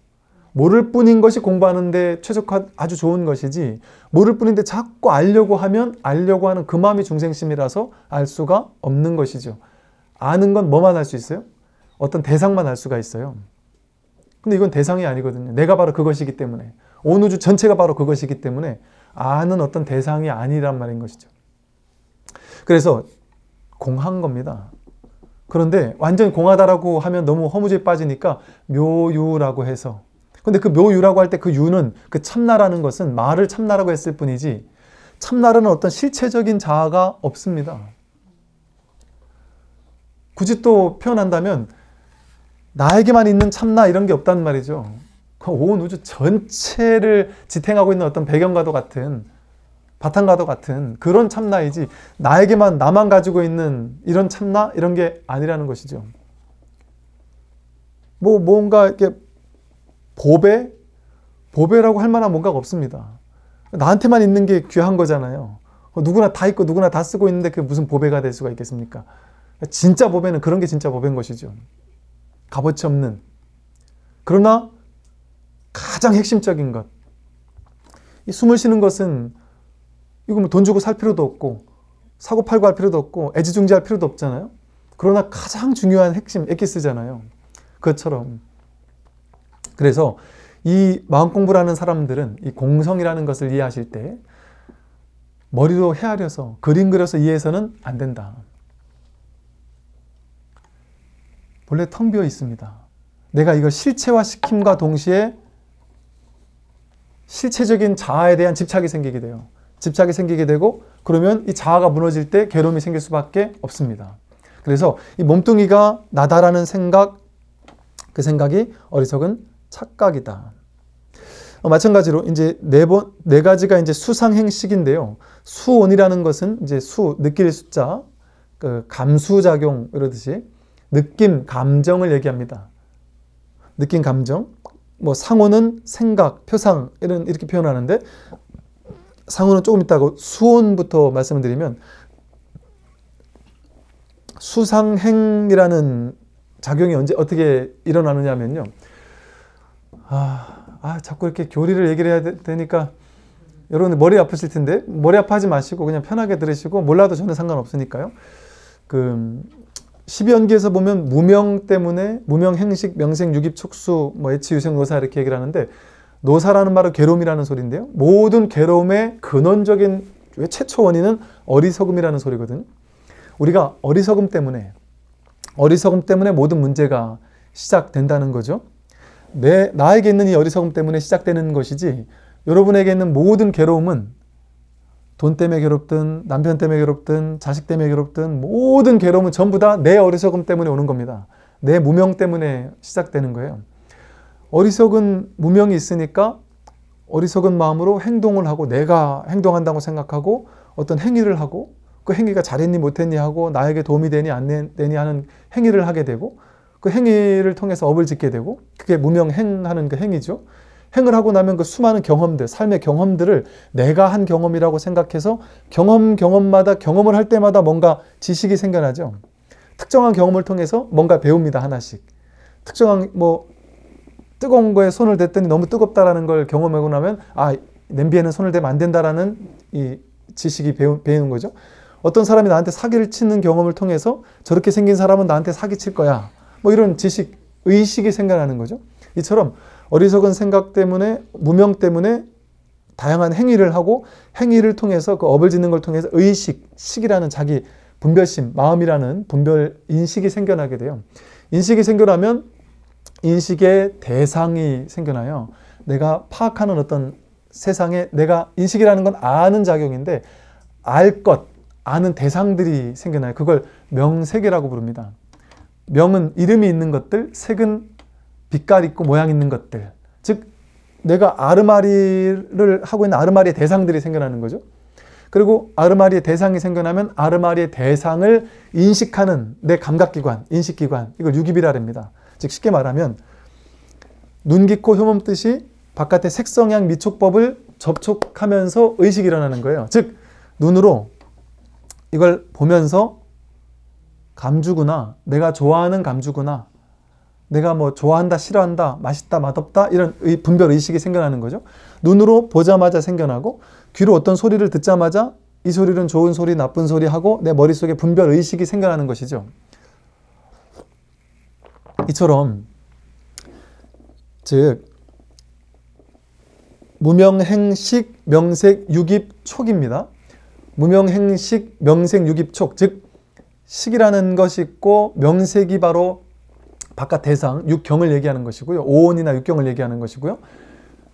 모를 뿐인 것이 공부하는데 최적화 아주 좋은 것이지 모를 뿐인데 자꾸 알려고 하면 알려고 하는 그 마음이 중생심이라서 알 수가 없는 것이죠. 아는 건 뭐만 할 수 있어요? 어떤 대상만 알 수가 있어요. 근데 이건 대상이 아니거든요. 내가 바로 그것이기 때문에. 온 우주 전체가 바로 그것이기 때문에 아는 어떤 대상이 아니란 말인 것이죠. 그래서 공한 겁니다. 그런데 완전 공하다라고 하면 너무 허무주의 빠지니까 묘유라고 해서 근데 그 묘유라고 할 때 그 유는 그 참나라는 것은 말을 참나라고 했을 뿐이지 참나라는 어떤 실체적인 자아가 없습니다. 굳이 또 표현한다면 나에게만 있는 참나 이런 게 없단 말이죠. 그 온 우주 전체를 지탱하고 있는 어떤 배경과도 같은 바탕과도 같은 그런 참나이지 나에게만 나만 가지고 있는 이런 참나 이런 게 아니라는 것이죠. 뭐 뭔가 이렇게 보배 보배라고 할 만한 뭔가가 없습니다. 나한테만 있는 게 귀한 거잖아요. 어, 누구나 다 있고 누구나 다 쓰고 있는데 그게 무슨 보배가 될 수가 있겠습니까? 진짜 보배는 그런 게 진짜 보배인 것이죠. 값어치 없는 그러나 가장 핵심적인 것이 숨을 쉬는 것은 이거 뭐 돈 주고 살 필요도 없고 사고 팔고 할 필요도 없고 애지중지할 필요도 없잖아요. 그러나 가장 중요한 핵심 에기스잖아요. 그것처럼 그래서 이 마음 공부라는 사람들은 이 공성이라는 것을 이해하실 때 머리로 헤아려서 그림 그려서 이해해서는 안 된다. 본래 텅 비어 있습니다. 내가 이걸 실체화시킴과 동시에 실체적인 자아에 대한 집착이 생기게 돼요. 집착이 생기게 되고 그러면 이 자아가 무너질 때 괴로움이 생길 수밖에 없습니다. 그래서 이 몸뚱이가 나다라는 생각, 그 생각이 어리석은 착각이다. 어, 마찬가지로 이제 네 번, 네 가지가 이제 수상행식인데요. 수온이라는 것은 이제 수, 느낄 숫자, 그 감수작용, 이러듯이 느낌, 감정을 얘기합니다. 느낌, 감정. 뭐 상호는 생각, 표상 이런 이렇게 표현하는데 상호는 조금 있다고 수온부터 말씀 드리면 수상행이라는 작용이 언제 어떻게 일어나느냐면요. 아, 아 자꾸 이렇게 교리를 얘기를 해야 되, 니까 여러분 머리 아프실 텐데 머리 아파하지 마시고 그냥 편하게 들으시고 몰라도 저는 상관없으니까요. 그 십연기에서 보면 무명 때문에 무명 행식 명생 유기 촉수 뭐 애치 유생 노사 이렇게 얘기를 하는데 노사라는 말은 괴로움이라는 소리인데요. 모든 괴로움의 근원적인 최초 원인은 어리석음이라는 소리거든. 우리가 어리석음 때문에 어리석음 때문에 모든 문제가 시작된다는 거죠. 내 나에게 있는 이 어리석음 때문에 시작되는 것이지 여러분에게 있는 모든 괴로움은 돈 때문에 괴롭든 남편 때문에 괴롭든 자식 때문에 괴롭든 모든 괴로움은 전부 다 내 어리석음 때문에 오는 겁니다. 내 무명 때문에 시작되는 거예요. 어리석은 무명이 있으니까 어리석은 마음으로 행동을 하고 내가 행동한다고 생각하고 어떤 행위를 하고 그 행위가 잘했니 못했니 하고 나에게 도움이 되니 안 되니 하는 행위를 하게 되고 그 행위를 통해서 업을 짓게 되고 그게 무명행하는 그 행위죠. 행을 하고 나면 그 수많은 경험들, 삶의 경험들을 내가 한 경험이라고 생각해서 경험 경험마다 경험을 할 때마다 뭔가 지식이 생겨나죠. 특정한 경험을 통해서 뭔가 배웁니다 하나씩. 특정한 뭐 뜨거운 거에 손을 댔더니 너무 뜨겁다라는 걸 경험하고 나면 아 냄비에는 손을 대면 안 된다라는 이 지식이 배우, 배우는 거죠. 어떤 사람이 나한테 사기를 치는 경험을 통해서 저렇게 생긴 사람은 나한테 사기 칠 거야. 뭐 이런 지식, 의식이 생겨나는 거죠. 이처럼 어리석은 생각 때문에 무명 때문에 다양한 행위를 하고 행위를 통해서 그 업을 짓는 걸 통해서 의식, 식이라는 자기 분별심, 마음이라는 분별 인식이 생겨나게 돼요. 인식이 생겨나면 인식의 대상이 생겨나요. 내가 파악하는 어떤 세상에 내가 인식이라는 건 아는 작용인데 알 것, 아는 대상들이 생겨나요. 그걸 명색이라고 부릅니다. 명은 이름이 있는 것들, 색은 빛깔 있고 모양 있는 것들. 즉, 내가 아르마리를 하고 있는 아르마리의 대상들이 생겨나는 거죠. 그리고 아르마리의 대상이 생겨나면 아르마리의 대상을 인식하는 내 감각기관, 인식기관, 이걸 유기비라 합니다. 즉, 쉽게 말하면 눈, 깊고 효몸 뜻이 바깥의 색성향 미촉법을 접촉하면서 의식이 일어나는 거예요. 즉, 눈으로 이걸 보면서 감주구나, 내가 좋아하는 감주구나, 내가 뭐 좋아한다, 싫어한다, 맛있다, 맛없다 이런 분별 의식이 생겨나는 거죠. 눈으로 보자마자 생겨나고 귀로 어떤 소리를 듣자마자 이 소리는 좋은 소리, 나쁜 소리 하고 내 머릿속에 분별 의식이 생겨나는 것이죠. 이처럼 즉 무명행식 명색 유깁촉입니다. 무명행식 명색 유깁촉 즉 식이라는 것이 있고 명색이 바로 바깥 대상, 육경을 얘기하는 것이고요. 오온이나 육경을 얘기하는 것이고요.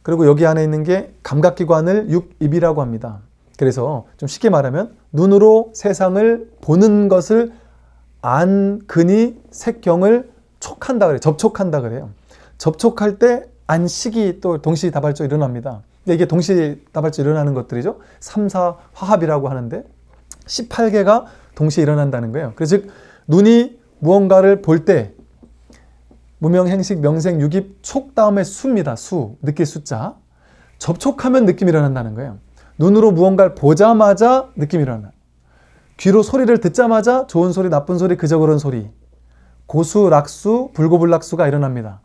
그리고 여기 안에 있는 게 감각기관을 육입이라고 합니다. 그래서 좀 쉽게 말하면 눈으로 세상을 보는 것을 안근이 색경을 촉한다 그래요. 접촉한다 그래요. 접촉할 때 안식이 또동시다발적 일어납니다. 이게 동시다발적 일어나는 것들이죠. 삼사 화합이라고 하는데 18개가 동시에 일어난다는 거예요. 그래서 즉 눈이 무언가를 볼때 무명, 행식, 명생, 유기, 촉 다음에 수입니다. 수, 느낄 숫자. 접촉하면 느낌이 일어난다는 거예요. 눈으로 무언가를 보자마자 느낌이 일어나. 귀로 소리를 듣자마자 좋은 소리, 나쁜 소리, 그저 그런 소리. 고수, 락수, 불고불락수가 일어납니다.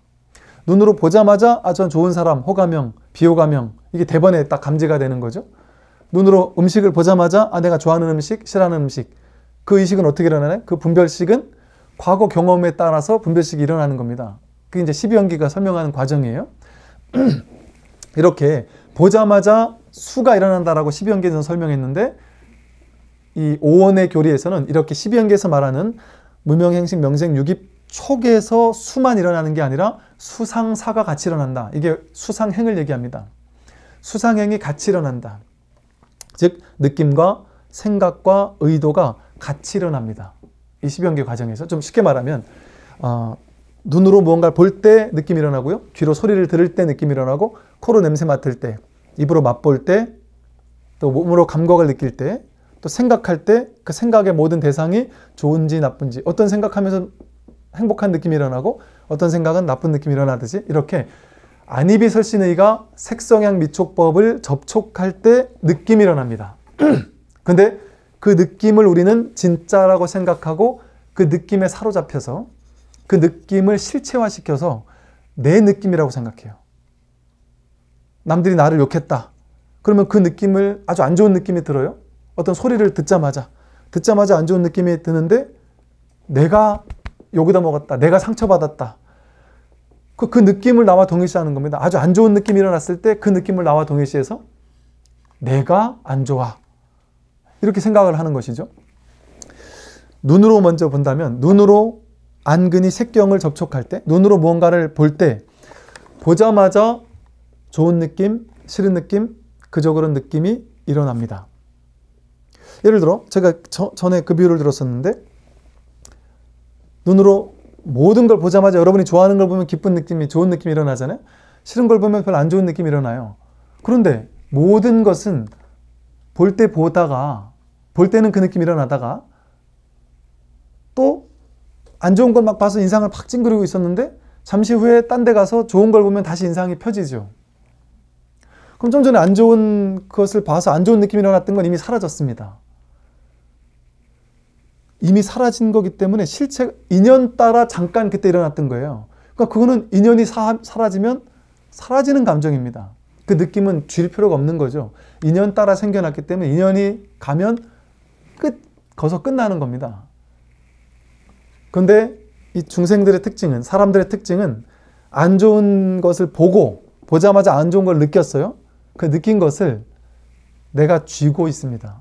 눈으로 보자마자 아, 전 좋은 사람, 호감형, 비호감형. 이게 대번에 딱 감지가 되는 거죠. 눈으로 음식을 보자마자 아, 내가 좋아하는 음식, 싫어하는 음식. 그 의식은 어떻게 일어나나요? 그 분별식은 과거 경험에 따라서 분별식이 일어나는 겁니다. 그게 이제 12연기가 설명하는 과정이에요. 이렇게 보자마자 수가 일어난다라고 12연기에서 설명했는데 이 오원의 교리에서는 이렇게 12연기에서 말하는 무명행식 명생 유기 촉에서 수만 일어나는 게 아니라 수상사가 같이 일어난다. 이게 수상행을 얘기합니다. 수상행이 같이 일어난다. 즉 느낌과 생각과 의도가 같이 일어납니다. 이시변계 과정에서 좀 쉽게 말하면 어, 눈으로 무언가를 볼 때 느낌이 일어나고요. 귀로 소리를 들을 때 느낌이 일어나고 코로 냄새 맡을 때, 입으로 맛볼 때, 또 몸으로 감각을 느낄 때, 또 생각할 때 그 생각의 모든 대상이 좋은지 나쁜지 어떤 생각하면서 행복한 느낌이 일어나고 어떤 생각은 나쁜 느낌이 일어나듯이 이렇게 안이비 설신의가 색성향 미촉법을 접촉할 때 느낌이 일어납니다. 근데 그 느낌을 우리는 진짜라고 생각하고 그 느낌에 사로잡혀서 그 느낌을 실체화시켜서 내 느낌이라고 생각해요. 남들이 나를 욕했다. 그러면 그 느낌을 아주 안 좋은 느낌이 들어요. 어떤 소리를 듣자마자 듣자마자 안 좋은 느낌이 드는데 내가 욕에다 먹었다. 내가 상처받았다. 그, 그 느낌을 나와 동일시하는 겁니다. 아주 안 좋은 느낌이 일어났을 때 그 느낌을 나와 동일시해서 내가 안 좋아. 이렇게 생각을 하는 것이죠. 눈으로 먼저 본다면 눈으로 안근이 색경을 접촉할 때 눈으로 무언가를 볼 때 보자마자 좋은 느낌, 싫은 느낌, 그저 그런 느낌이 일어납니다. 예를 들어 제가 저, 전에 그 비유를 들었었는데 눈으로 모든 걸 보자마자 여러분이 좋아하는 걸 보면 기쁜 느낌이 좋은 느낌이 일어나잖아요. 싫은 걸 보면 별로 안 좋은 느낌이 일어나요. 그런데 모든 것은 볼 때 보다가 볼 때는 그 느낌 이 일어나다가 또 안 좋은 걸 막 봐서 인상을 팍 찡그리고 있었는데 잠시 후에 딴 데 가서 좋은 걸 보면 다시 인상이 펴지죠. 그럼 좀 전에 안 좋은 것을 봐서 안 좋은 느낌이 일어났던 건 이미 사라졌습니다. 이미 사라진 거기 때문에 실체 인연 따라 잠깐 그때 일어났던 거예요. 그러니까 그거는 인연이 사, 사라지면 사라지는 감정입니다. 그 느낌은 줄 필요가 없는 거죠. 인연 따라 생겨났기 때문에 인연이 가면 끝, 거서 끝나는 겁니다. 그데이 중생들의 특징은, 사람들의 특징은 안 좋은 것을 보고, 보자마자 안 좋은 걸 느꼈어요. 그 느낀 것을 내가 쥐고 있습니다.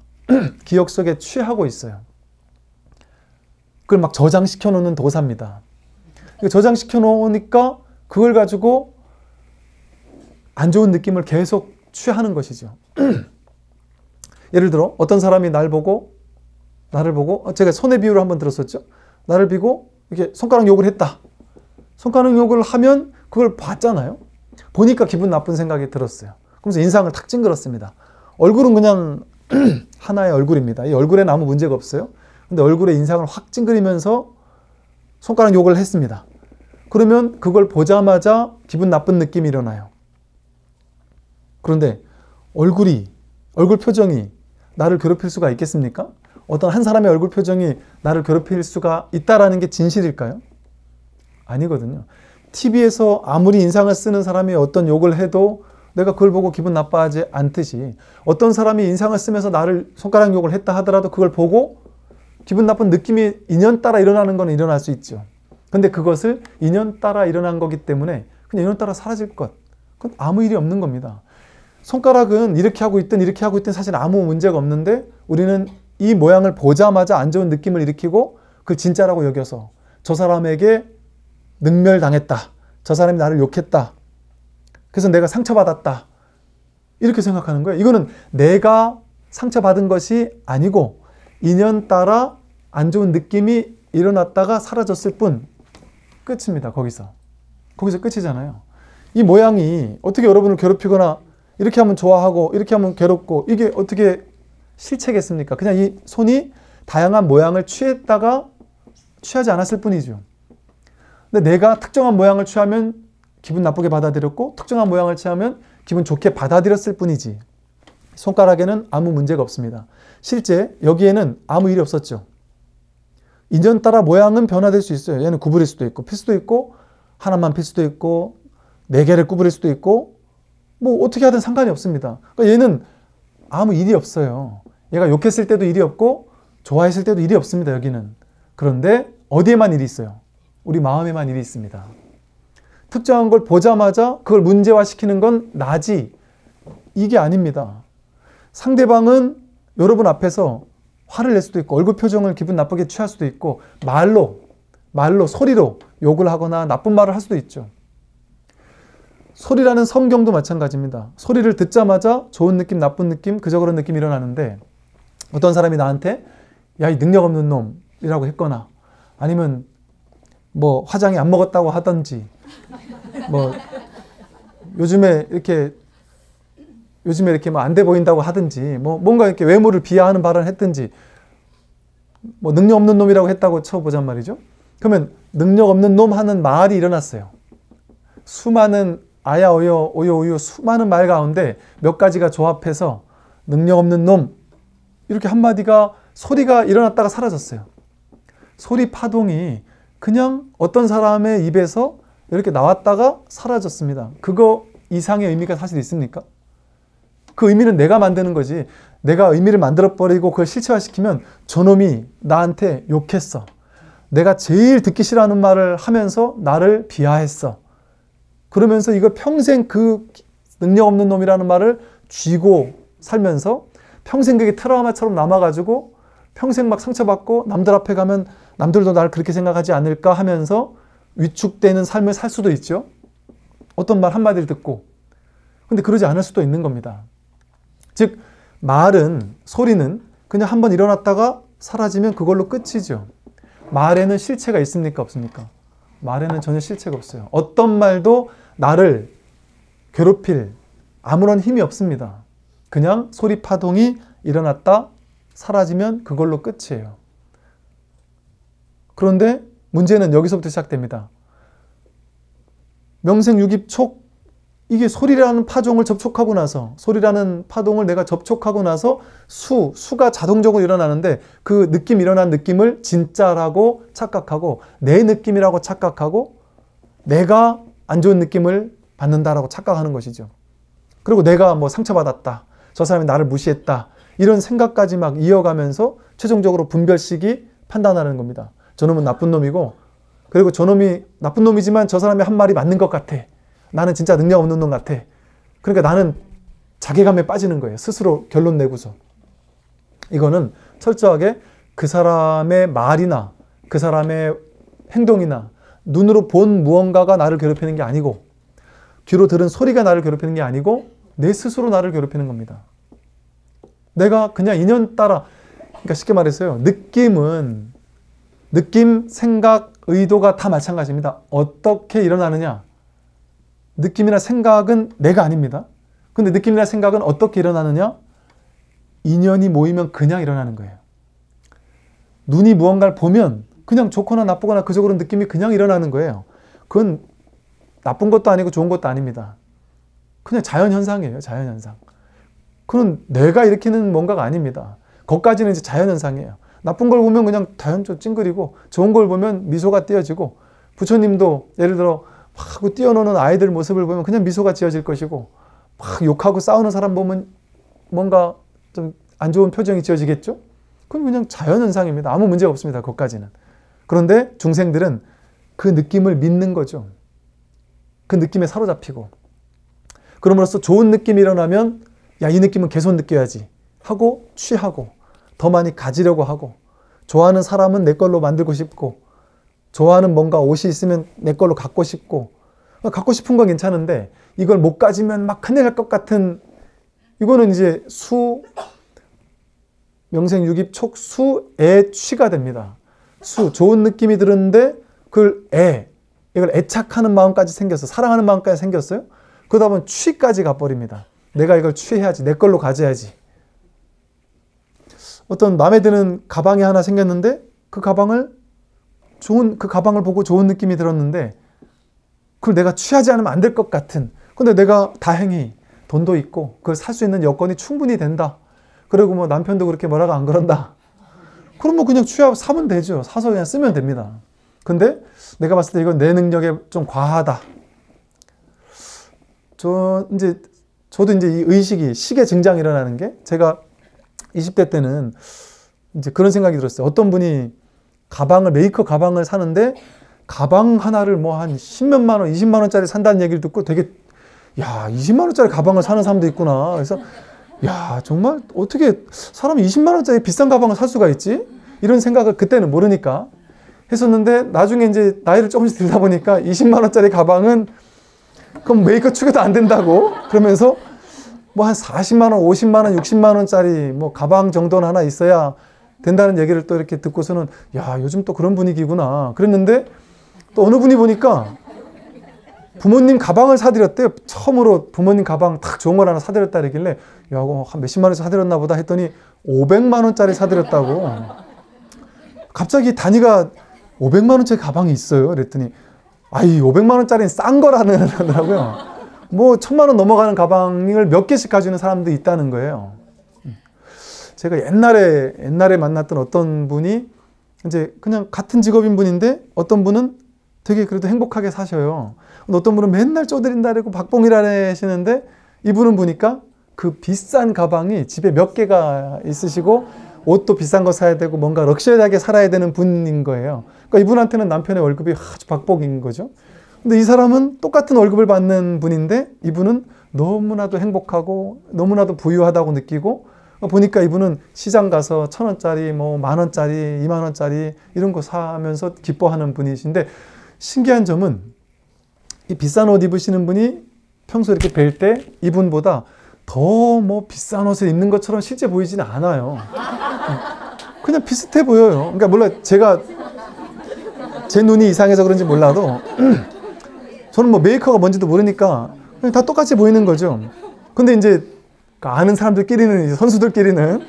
기억 속에 취하고 있어요. 그걸 막 저장시켜 놓는 도사입니다. 저장시켜 놓으니까 그걸 가지고 안 좋은 느낌을 계속 취하는 것이죠. 예를 들어 어떤 사람이 날 보고 나를 보고 어, 제가 손의 비유를 한번 들었었죠. 나를 비고 이렇게 손가락 욕을 했다. 손가락 욕을 하면 그걸 봤잖아요. 보니까 기분 나쁜 생각이 들었어요. 그러면서 인상을 탁 찡그렸습니다. 얼굴은 그냥 하나의 얼굴입니다. 이 얼굴에는 아무 문제가 없어요. 근데 얼굴에 인상을 확 찡그리면서 손가락 욕을 했습니다. 그러면 그걸 보자마자 기분 나쁜 느낌이 일어나요. 그런데 얼굴이, 얼굴 표정이 나를 괴롭힐 수가 있겠습니까? 어떤 한 사람의 얼굴 표정이 나를 괴롭힐 수가 있다라는 게 진실일까요? 아니거든요. TV에서 아무리 인상을 쓰는 사람이 어떤 욕을 해도 내가 그걸 보고 기분 나빠하지 않듯이 어떤 사람이 인상을 쓰면서 나를 손가락 욕을 했다 하더라도 그걸 보고 기분 나쁜 느낌이 인연 따라 일어나는 건 일어날 수 있죠. 근데 그것을 인연 따라 일어난 거기 때문에 그냥 인연 따라 사라질 것. 그건 아무 일이 없는 겁니다. 손가락은 이렇게 하고 있든 이렇게 하고 있든 사실 아무 문제가 없는데 우리는 이 모양을 보자마자 안 좋은 느낌을 일으키고 그 진짜라고 여겨서 저 사람에게 능멸당했다. 저 사람이 나를 욕했다. 그래서 내가 상처받았다. 이렇게 생각하는 거예요. 이거는 내가 상처받은 것이 아니고 인연 따라 안 좋은 느낌이 일어났다가 사라졌을 뿐 끝입니다. 거기서. 거기서 끝이잖아요. 이 모양이 어떻게 여러분을 괴롭히거나 이렇게 하면 좋아하고 이렇게 하면 괴롭고 이게 어떻게 실체겠습니까? 그냥 이 손이 다양한 모양을 취했다가 취하지 않았을 뿐이죠. 근데 내가 특정한 모양을 취하면 기분 나쁘게 받아들였고 특정한 모양을 취하면 기분 좋게 받아들였을 뿐이지. 손가락에는 아무 문제가 없습니다. 실제 여기에는 아무 일이 없었죠. 인전 따라 모양은 변화될 수 있어요. 얘는 구부릴 수도 있고 필 수도 있고 하나만 필 수도 있고 네 개를 구부릴 수도 있고 뭐 어떻게 하든 상관이 없습니다. 그러니까 얘는 아무 일이 없어요. 얘가 욕했을 때도 일이 없고 좋아했을 때도 일이 없습니다. 여기는. 그런데 어디에만 일이 있어요? 우리 마음에만 일이 있습니다. 특정한 걸 보자마자 그걸 문제화시키는 건 나지 이게 아닙니다. 상대방은 여러분 앞에서 화를 낼 수도 있고 얼굴 표정을 기분 나쁘게 취할 수도 있고 말로 말로 소리로 욕을 하거나 나쁜 말을 할 수도 있죠. 소리라는 성경도 마찬가지입니다. 소리를 듣자마자 좋은 느낌, 나쁜 느낌, 그저 그런 느낌 이 일어나는데 어떤 사람이 나한테 야, 이 능력 없는 놈이라고 했거나 아니면 뭐 화장이 안 먹었다고 하던지 뭐 요즘에 이렇게 요즘에 이렇게 뭐 안 돼 보인다고 하든지 뭐 뭔가 이렇게 외모를 비하하는 발언을 했든지 뭐 능력 없는 놈이라고 했다고 쳐보잔 말이죠. 그러면 능력 없는 놈 하는 말이 일어났어요. 수많은 아야 오요 오요 오요 수많은 말 가운데 몇 가지가 조합해서 능력 없는 놈 이렇게 한마디가 소리가 일어났다가 사라졌어요. 소리 파동이 그냥 어떤 사람의 입에서 이렇게 나왔다가 사라졌습니다. 그거 이상의 의미가 사실 있습니까? 그 의미는 내가 만드는 거지. 내가 의미를 만들어버리고 그걸 실체화시키면 저놈이 나한테 욕했어. 내가 제일 듣기 싫어하는 말을 하면서 나를 비하했어. 그러면서 이걸 평생 그 능력 없는 놈이라는 말을 쥐고 살면서 평생 그게 트라우마처럼 남아가지고 평생 막 상처받고 남들 앞에 가면 남들도 날 그렇게 생각하지 않을까 하면서 위축되는 삶을 살 수도 있죠. 어떤 말 한마디를 듣고. 근데 그러지 않을 수도 있는 겁니다. 즉, 말은, 소리는 그냥 한번 일어났다가 사라지면 그걸로 끝이죠. 말에는 실체가 있습니까? 없습니까? 말에는 전혀 실체가 없어요. 어떤 말도 나를 괴롭힐 아무런 힘이 없습니다. 그냥 소리 파동이 일어났다 사라지면 그걸로 끝이에요. 그런데 문제는 여기서부터 시작됩니다. 명생유기촉 이게 소리라는 파종을 접촉하고 나서 소리라는 파동을 내가 접촉하고 나서 수, 수가 자동적으로 일어나는데 그 느낌 일어난 느낌을 진짜라고 착각하고 내 느낌이라고 착각하고 내가 안 좋은 느낌을 받는다라고 착각하는 것이죠. 그리고 내가 뭐 상처받았다. 저 사람이 나를 무시했다. 이런 생각까지 막 이어가면서 최종적으로 분별식이 판단하는 겁니다. 저놈은 나쁜 놈이고 그리고 저놈이 나쁜 놈이지만 저 사람의 한 말이 맞는 것 같아. 나는 진짜 능력 없는 놈 같아. 그러니까 나는 자괴감에 빠지는 거예요. 스스로 결론 내고서. 이거는 철저하게 그 사람의 말이나 그 사람의 행동이나 눈으로 본 무언가가 나를 괴롭히는 게 아니고 귀로 들은 소리가 나를 괴롭히는 게 아니고 내 스스로 나를 괴롭히는 겁니다. 내가 그냥 인연 따라 그러니까 쉽게 말해서요. 느낌은 느낌, 생각, 의도가 다 마찬가지입니다. 어떻게 일어나느냐? 느낌이나 생각은 내가 아닙니다. 근데 느낌이나 생각은 어떻게 일어나느냐? 인연이 모이면 그냥 일어나는 거예요. 눈이 무언가를 보면 그냥 좋거나 나쁘거나 그저으로 느낌이 그냥 일어나는 거예요. 그건 나쁜 것도 아니고 좋은 것도 아닙니다. 그냥 자연현상이에요. 자연현상. 그건 내가 일으키는 뭔가가 아닙니다. 거까지는 이제 자연현상이에요. 나쁜 걸 보면 그냥 자연적 찡그리고 좋은 걸 보면 미소가 띄어지고 부처님도 예를 들어 막 뛰어노는 아이들 모습을 보면 그냥 미소가 지어질 것이고 막 욕하고 싸우는 사람 보면 뭔가 좀 안 좋은 표정이 지어지겠죠? 그건 그냥 자연현상입니다. 아무 문제 없습니다. 거까지는. 그런데 중생들은 그 느낌을 믿는 거죠. 그 느낌에 사로잡히고 그럼으로써 좋은 느낌이 일어나면 야, 이 느낌은 계속 느껴야지 하고 취하고 더 많이 가지려고 하고 좋아하는 사람은 내 걸로 만들고 싶고 좋아하는 뭔가 옷이 있으면 내 걸로 갖고 싶고 아, 갖고 싶은 건 괜찮은데 이걸 못 가지면 막 큰일 날 것 같은 이거는 이제 수 명생 유기 촉수에 취가 됩니다. 수 좋은 느낌이 드는데 그걸 애 이걸 애착하는 마음까지 생겼어 사랑하는 마음까지 생겼어요. 그러다 보면 취까지 가버립니다. 내가 이걸 취해야지. 내 걸로 가져야지. 어떤 마음에 드는 가방이 하나 생겼는데 그 가방을 좋은 그 가방을 보고 좋은 느낌이 들었는데 그걸 내가 취하지 않으면 안 될 것 같은 근데 내가 다행히 돈도 있고 그걸 살 수 있는 여건이 충분히 된다 그리고 뭐 남편도 그렇게 뭐라고 안 그런다 그럼 뭐 그냥 취하 고 사면 되죠 사서 그냥 쓰면 됩니다 근데 내가 봤을 때 이건 내 능력에 좀 과하다 저 이제 저도 이제 이 의식이 시계 증장이 일어나는 게 제가 20대 때는 이제 그런 생각이 들었어요. 어떤 분이 가방을 메이커 가방을 사는데 가방 하나를 뭐 한 10몇만 원, 20만 원짜리 산다는 얘기를 듣고 되게 야, 20만 원짜리 가방을 사는 사람도 있구나. 그래서 야, 정말 어떻게 사람이 20만 원짜리 비싼 가방을 살 수가 있지? 이런 생각을 그때는 모르니까 했었는데 나중에 이제 나이를 조금씩 들다 보니까 20만 원짜리 가방은 그럼 메이커 추계도 안 된다고? 그러면서 뭐 한 40만 원, 50만 원, 60만 원짜리 뭐 가방 정도는 하나 있어야 된다는 얘기를 또 이렇게 듣고서는 야, 요즘 또 그런 분위기구나. 그랬는데 또 어느 분이 보니까 부모님 가방을 사드렸대요. 처음으로 부모님 가방 탁 좋은 걸 하나 사드렸다 그러길래 야, 한 몇십만 원에서 사드렸나 보다 했더니 500만 원짜리 사드렸다고. 갑자기 단위가 500만 원짜리 가방이 있어요. 그랬더니 아이 500만 원짜리는 싼 거라는 하더라고요. 뭐 천만 원 넘어가는 가방을 몇 개씩 가지는 사람도 있다는 거예요. 제가 옛날에 옛날에 만났던 어떤 분이 이제 그냥 같은 직업인 분인데 어떤 분은 되게 그래도 행복하게 사셔요. 어떤 분은 맨날 쪼드린다 그고 박봉이라 하시는데 이분은 보니까 그 비싼 가방이 집에 몇 개가 있으시고 옷도 비싼 거 사야 되고 뭔가 럭셔리하게 살아야 되는 분인 거예요. 그러니까 이분한테는 남편의 월급이 아주 박복인 거죠. 근데 이 사람은 똑같은 월급을 받는 분인데 이분은 너무나도 행복하고 너무나도 부유하다고 느끼고 보니까 이분은 시장 가서 천 원짜리, 뭐 만 원짜리, 이만 원짜리 이런 거 사면서 기뻐하는 분이신데 신기한 점은 이 비싼 옷 입으시는 분이 평소 이렇게 뵐 때 이분보다 더뭐 비싼 옷을 입는 것처럼 실제 보이진 않아요. 그냥 비슷해 보여요. 그러니까 물론 제가 제 눈이 이상해서 그런지 몰라도 저는 뭐 메이커가 뭔지도 모르니까 그냥 다 똑같이 보이는 거죠. 근데 이제 그러니까 아는 사람들끼리는 선수들끼리는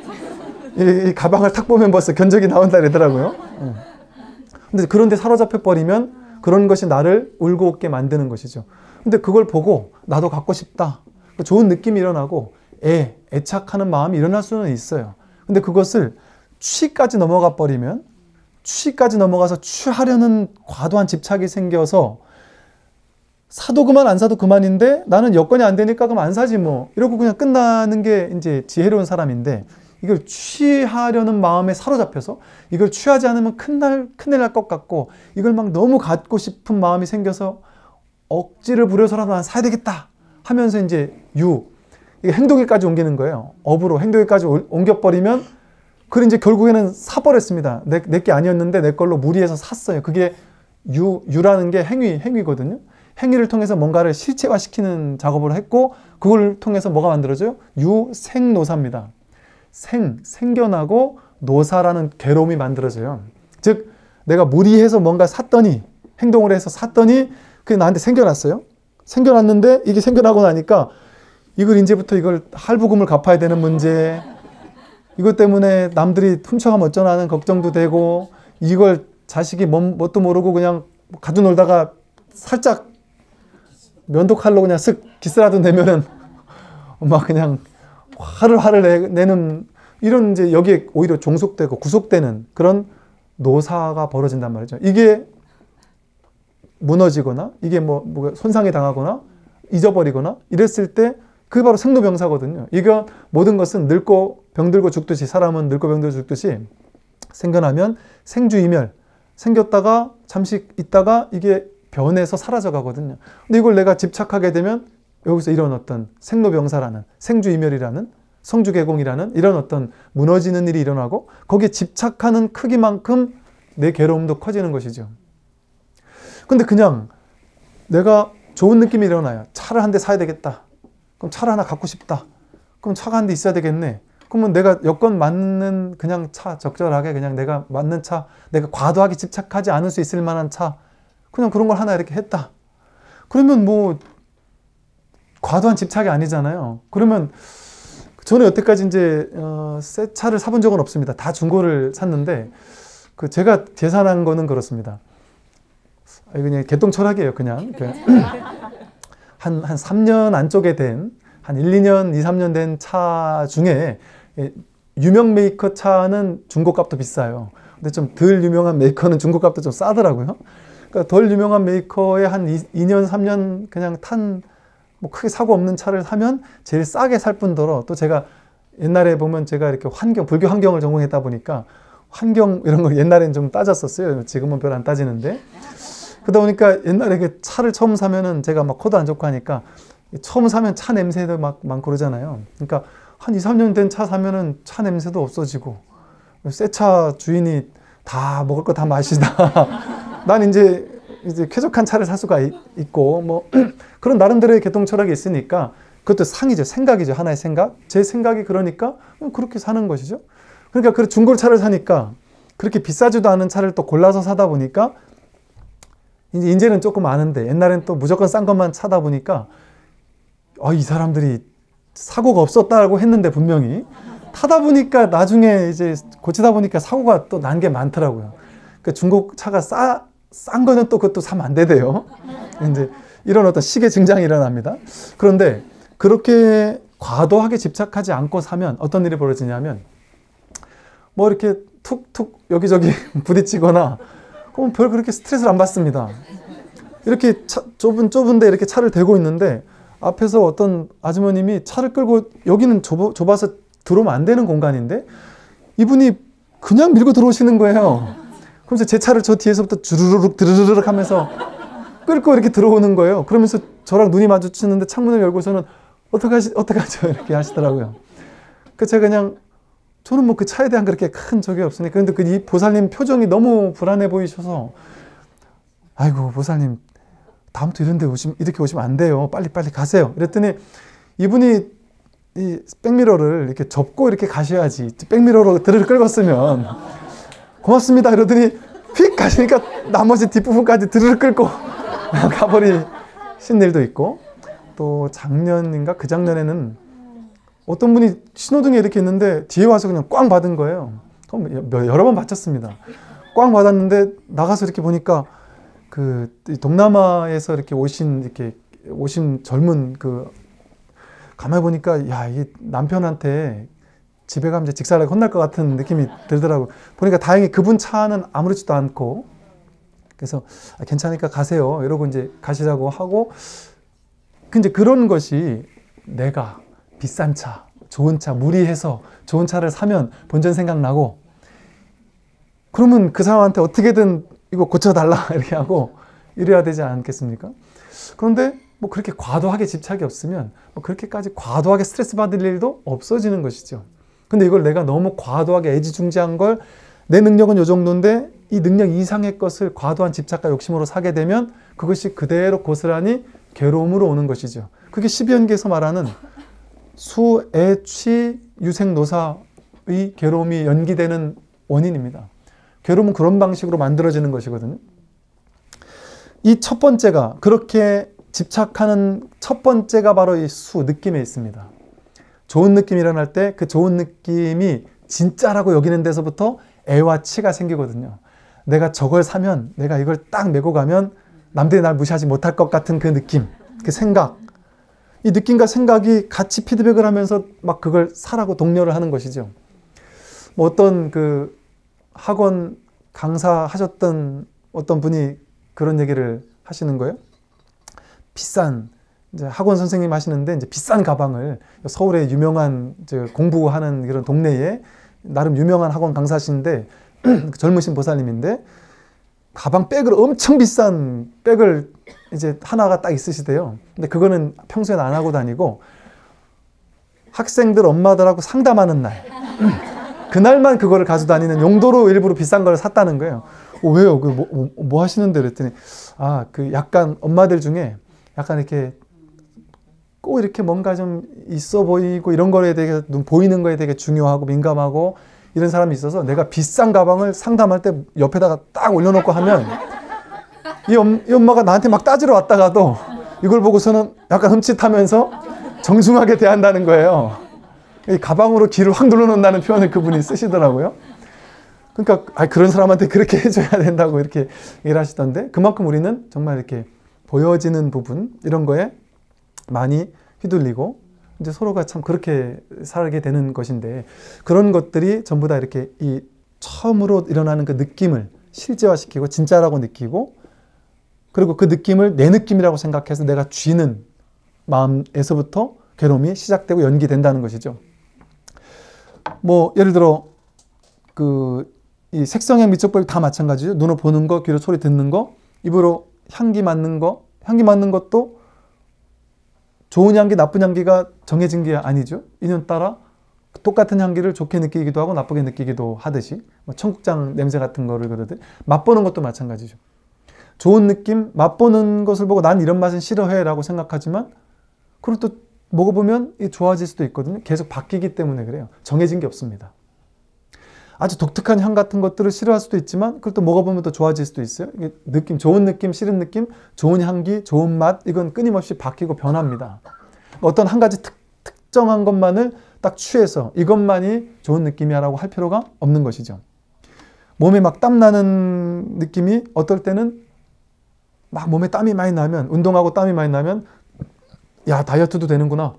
이, 가방을 탁 보면 벌써 견적이 나온다 그러더라고요. 어. 근데 그런데 사로잡혀 버리면 그런 것이 나를 울고 웃게 만드는 것이죠. 근데 그걸 보고 나도 갖고 싶다. 그러니까 좋은 느낌이 일어나고 애, 애착하는 마음이 일어날 수는 있어요. 근데 그것을 취까지 넘어가 버리면 취까지 넘어가서 취하려는 과도한 집착이 생겨서 사도 그만 안 사도 그만인데 나는 여건이 안 되니까 그럼 안 사지 뭐 이러고 그냥 끝나는 게 이제 지혜로운 사람인데 이걸 취하려는 마음에 사로잡혀서 이걸 취하지 않으면 큰 날 큰일 날 것 같고 이걸 막 너무 갖고 싶은 마음이 생겨서 억지를 부려서라도 난 사야 되겠다 하면서 이제 유, 이게 행동에까지 옮기는 거예요. 업으로 행동에까지 옮겨버리면 그걸 이제 결국에는 사버렸습니다. 내, 내 게 아니었는데 내 걸로 무리해서 샀어요. 그게 유, 유라는 게 행위, 행위거든요. 행위를 통해서 뭔가를 실체화시키는 작업을 했고 그걸 통해서 뭐가 만들어져요? 유생노사입니다. 생, 생겨나고 노사라는 괴로움이 만들어져요. 즉 내가 무리해서 뭔가 샀더니 행동을 해서 샀더니 그게 나한테 생겨났어요. 생겨났는데 이게 생겨나고 나니까 이걸 이제부터 이걸 할부금을 갚아야 되는 문제 이것 때문에 남들이 훔쳐가면 어쩌나 는 걱정도 되고 이걸 자식이 뭣도 모르고 그냥 가져 놀다가 살짝 면도칼로 그냥 쓱 기스라도 내면은 막 그냥 화를 화를 내, 는 이런 이제 여기에 오히려 종속되고 구속되는 그런 노사가 벌어진단 말이죠. 이게 무너지거나 이게 뭐, 뭐 손상이 당하거나 잊어버리거나 이랬을 때 그게 바로 생로병사거든요. 이거 모든 것은 늙고 병들고 죽듯이 사람은 늙고 병들고 죽듯이 생겨나면 생주이멸 생겼다가 잠시 있다가 이게 변해서 사라져 가거든요. 근데 이걸 내가 집착하게 되면 여기서 이런 어떤 생로병사라는 생주이멸이라는 성주개공이라는 이런 어떤 무너지는 일이 일어나고 거기에 집착하는 크기만큼 내 괴로움도 커지는 것이죠. 근데 그냥 내가 좋은 느낌이 일어나요. 차를 한 대 사야 되겠다. 그럼 차를 하나 갖고 싶다. 그럼 차가 한 대 있어야 되겠네. 그러면 내가 여건 맞는 그냥 차, 적절하게 그냥 내가 맞는 차, 내가 과도하게 집착하지 않을 수 있을 만한 차, 그냥 그런 걸 하나 이렇게 했다. 그러면 뭐, 과도한 집착이 아니잖아요. 그러면 저는 여태까지 이제, 어, 새 차를 사본 적은 없습니다. 다 중고를 샀는데, 그 제가 재산한 거는 그렇습니다. 그냥 개똥 철학이에요, 그냥. 그 한, 한 3년 안쪽에 된, 한 1, 2년, 2, 3년 된 차 중에 유명 메이커 차는 중고 값도 비싸요. 근데 좀 덜 유명한 메이커는 중고 값도 좀 싸더라고요. 그러니까 덜 유명한 메이커의 한 2, 년 3년 그냥 탄, 뭐 크게 사고 없는 차를 사면 제일 싸게 살 뿐더러 또 제가 옛날에 보면 제가 이렇게 환경, 불교 환경을 전공했다 보니까 환경 이런 걸 옛날엔 좀 따졌었어요. 지금은 별안 따지는데. 그러다 보니까 옛날에 그 차를 처음 사면은 제가 막 코도 안 좋고 하니까 처음 사면 차 냄새도 막 많고 그러잖아요. 그러니까 한 2, 3년 된 차 사면은 차 냄새도 없어지고 새 차 주인이 다 먹을 거 다 마시다. 난 이제 이제 쾌적한 차를 살 수가 있고 뭐 그런 나름대로의 개통 철학이 있으니까 그것도 상이죠. 생각이죠. 하나의 생각. 제 생각이 그러니까 그렇게 사는 것이죠. 그러니까 그 중고차를 사니까 그렇게 비싸지도 않은 차를 또 골라서 사다 보니까 이제 이제는 조금 아는데 옛날엔 또 무조건 싼 것만 차다 보니까 아, 이 사람들이 사고가 없었다고 했는데 분명히 타다 보니까 나중에 이제 고치다 보니까 사고가 또 난 게 많더라고요. 그러니까 중국 차가 싸, 싼 거는 또 그것도 사면 안 되대요. 이제 이런 어떤 시의 증상이 일어납니다. 그런데 그렇게 과도하게 집착하지 않고 사면 어떤 일이 벌어지냐면 뭐 이렇게 툭툭 여기저기 부딪히거나 그럼 별 그렇게 스트레스를 안 받습니다. 이렇게 차, 좁은 좁은데 이렇게 차를 대고 있는데 앞에서 어떤 아주머님이 차를 끌고 여기는 좁, 좁아서 들어오면 안 되는 공간인데 이분이 그냥 밀고 들어오시는 거예요. 그러서제 차를 저 뒤에서부터 주르륵 드르르륵 하면서 끌고 이렇게 들어오는 거예요. 그러면서 저랑 눈이 마주치는데 창문을 열고서는 어떡하시, 어떡하죠? 이렇게 하시더라고요. 그 제가 그냥 저는 뭐 그 차에 대한 그렇게 큰 적이 없으니까. 근데 그 보살님 표정이 너무 불안해 보이셔서, 아이고, 보살님, 다음부터 이런 데 오시면, 이렇게 오시면 안 돼요. 빨리빨리 가세요. 이랬더니 이분이 이 백미러를 이렇게 접고 이렇게 가셔야지. 백미러로 들을 끌었으면. 고맙습니다. 이러더니 휙 가시니까 나머지 뒷부분까지 들을 끌고 가버리신 일도 있고, 또 작년인가 그 작년에는 어떤 분이 신호등에 이렇게 있는데 뒤에 와서 그냥 꽝 받은 거예요. 그럼 여러 번 받쳤습니다. 꽝 받았는데 나가서 이렇게 보니까 그 동남아에서 이렇게 오신 이렇게 오신 젊은 그 가만히 보니까 야 이게 남편한테 집에 가면 직살하 혼날 것 같은 느낌이 들더라고. 보니까 다행히 그분 차는 아무렇지도 않고 그래서 아, 괜찮으니까 가세요. 이러고 이제 가시라고 하고 근데 그 그런 것이 내가 비싼 차, 좋은 차, 무리해서 좋은 차를 사면 본전 생각나고, 그러면 그 사람한테 어떻게든 이거 고쳐달라 이렇게 하고 이래야 되지 않겠습니까? 그런데 뭐 그렇게 과도하게 집착이 없으면 뭐 그렇게까지 과도하게 스트레스 받을 일도 없어지는 것이죠. 근데 이걸 내가 너무 과도하게 애지중지한 걸 내 능력은 요 정도인데 이 능력 이상의 것을 과도한 집착과 욕심으로 사게 되면 그것이 그대로 고스란히 괴로움으로 오는 것이죠. 그게 12연기에서 말하는 수애취 유생노사의 괴로움이 연기되는 원인입니다. 괴로움은 그런 방식으로 만들어지는 것이거든요. 이 첫 번째가 그렇게 집착하는 첫 번째가 바로 이 수 느낌에 있습니다. 좋은 느낌이란 할때그 좋은 느낌이 진짜라고 여기는 데서부터 애와 치가 생기거든요. 내가 저걸 사면 내가 이걸 딱 메고 가면 남들이 날 무시하지 못할 것 같은 그 느낌, 그 생각, 이 느낌과 생각이 같이 피드백을 하면서 막 그걸 사라고 독려를 하는 것이죠. 뭐 어떤 그 학원 강사 하셨던 어떤 분이 그런 얘기를 하시는 거예요. 비싼 이제 학원 선생님 하시는데 이제 비싼 가방을 서울의 유명한 이제 공부하는 그런 동네에 나름 유명한 학원 강사신데 그 젊으신 보살님인데 가방 백을 엄청 비싼 백을 이제 하나가 딱 있으시대요. 근데 그거는 평소엔 안 하고 다니고 학생들 엄마들하고 상담하는 날. 음. 그날만 그거를 가지 다니는 용도로 일부러 비싼 걸 샀다는 거예요. 어, 왜요? 그 뭐, 뭐, 뭐 하시는데 그랬더니 아, 그 약간 엄마들 중에 약간 이렇게 꼭 이렇게 뭔가 좀 있어 보이고 이런 거에 대해 보이는 거에 되게 중요하고 민감하고 이런 사람이 있어서 내가 비싼 가방을 상담할 때 옆에다가 딱 올려놓고 하면 이, 엄, 이 엄마가 나한테 막 따지러 왔다가도 이걸 보고서는 약간 흠칫하면서 정중하게 대한다는 거예요. 이 가방으로 귀를 확 눌러놓는다는 표현을 그분이 쓰시더라고요. 그러니까 아, 그런 사람한테 그렇게 해줘야 된다고 이렇게 얘기를 하시던데 그만큼 우리는 정말 이렇게 보여지는 부분 이런 거에 많이 휘둘리고 이제 서로가 참 그렇게 살게 되는 것인데 그런 것들이 전부 다 이렇게 이 처음으로 일어나는 그 느낌을 실제화시키고 진짜라고 느끼고 그리고 그 느낌을 내 느낌이라고 생각해서 내가 쥐는 마음에서부터 괴로움이 시작되고 연기된다는 것이죠. 뭐 예를 들어 그이 색성형 미적법이 다 마찬가지죠. 눈으로 보는 거, 귀로 소리 듣는 거, 입으로 향기 맡는 거, 향기 맡는 것도 좋은 향기, 나쁜 향기가 정해진 게 아니죠. 인연 따라 똑같은 향기를 좋게 느끼기도 하고 나쁘게 느끼기도 하듯이 뭐 청국장 냄새 같은 거를 그러듯 맛보는 것도 마찬가지죠. 좋은 느낌, 맛보는 것을 보고 난 이런 맛은 싫어해라고 생각하지만 그리고 또 먹어보면 좋아질 수도 있거든요. 계속 바뀌기 때문에 그래요. 정해진 게 없습니다. 아주 독특한 향 같은 것들을 싫어할 수도 있지만 그걸 또 먹어보면 더 좋아질 수도 있어요. 이게 느낌, 좋은 느낌, 싫은 느낌, 좋은 향기, 좋은 맛 이건 끊임없이 바뀌고 변합니다. 어떤 한 가지 특, 특정한 것만을 딱 취해서 이것만이 좋은 느낌이라고할 필요가 없는 것이죠. 몸에 막 땀 나는 느낌이 어떨 때는 막 몸에 땀이 많이 나면 운동하고 땀이 많이 나면 야 다이어트도 되는구나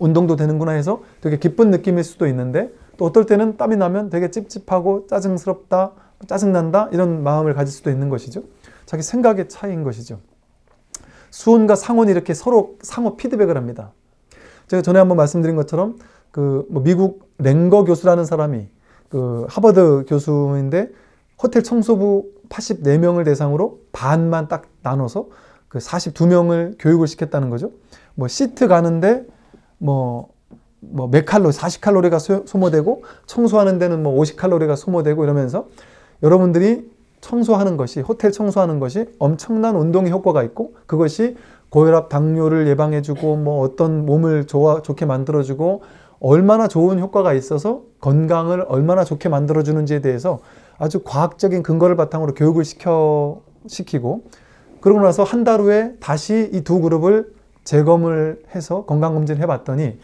운동도 되는구나 해서 되게 기쁜 느낌일 수도 있는데 또 어떨 때는 땀이 나면 되게 찝찝하고 짜증스럽다, 짜증난다 이런 마음을 가질 수도 있는 것이죠. 자기 생각의 차이인 것이죠. 수원과상원이 이렇게 서로 상호 피드백을 합니다. 제가 전에 한번 말씀드린 것처럼 그 뭐 미국 랭거 교수라는 사람이 그 하버드 교수인데 호텔 청소부 84명을 대상으로 반만 딱 나눠서 그 42명을 교육을 시켰다는 거죠. 뭐 시트 가는데 뭐 뭐몇 칼로리, 40칼로리가 소모되고 청소하는 데는 뭐 50칼로리가 소모되고 이러면서 여러분들이 청소하는 것이 호텔 청소하는 것이 엄청난 운동의 효과가 있고 그것이 고혈압, 당뇨를 예방해주고 뭐 어떤 몸을 좋아, 좋게 만들어주고 얼마나 좋은 효과가 있어서 건강을 얼마나 좋게 만들어주는지에 대해서 아주 과학적인 근거를 바탕으로 교육을 시켜, 시키고 그러고 나서 한 달 후에 다시 이 두 그룹을 재검을 해서 건강검진을 해봤더니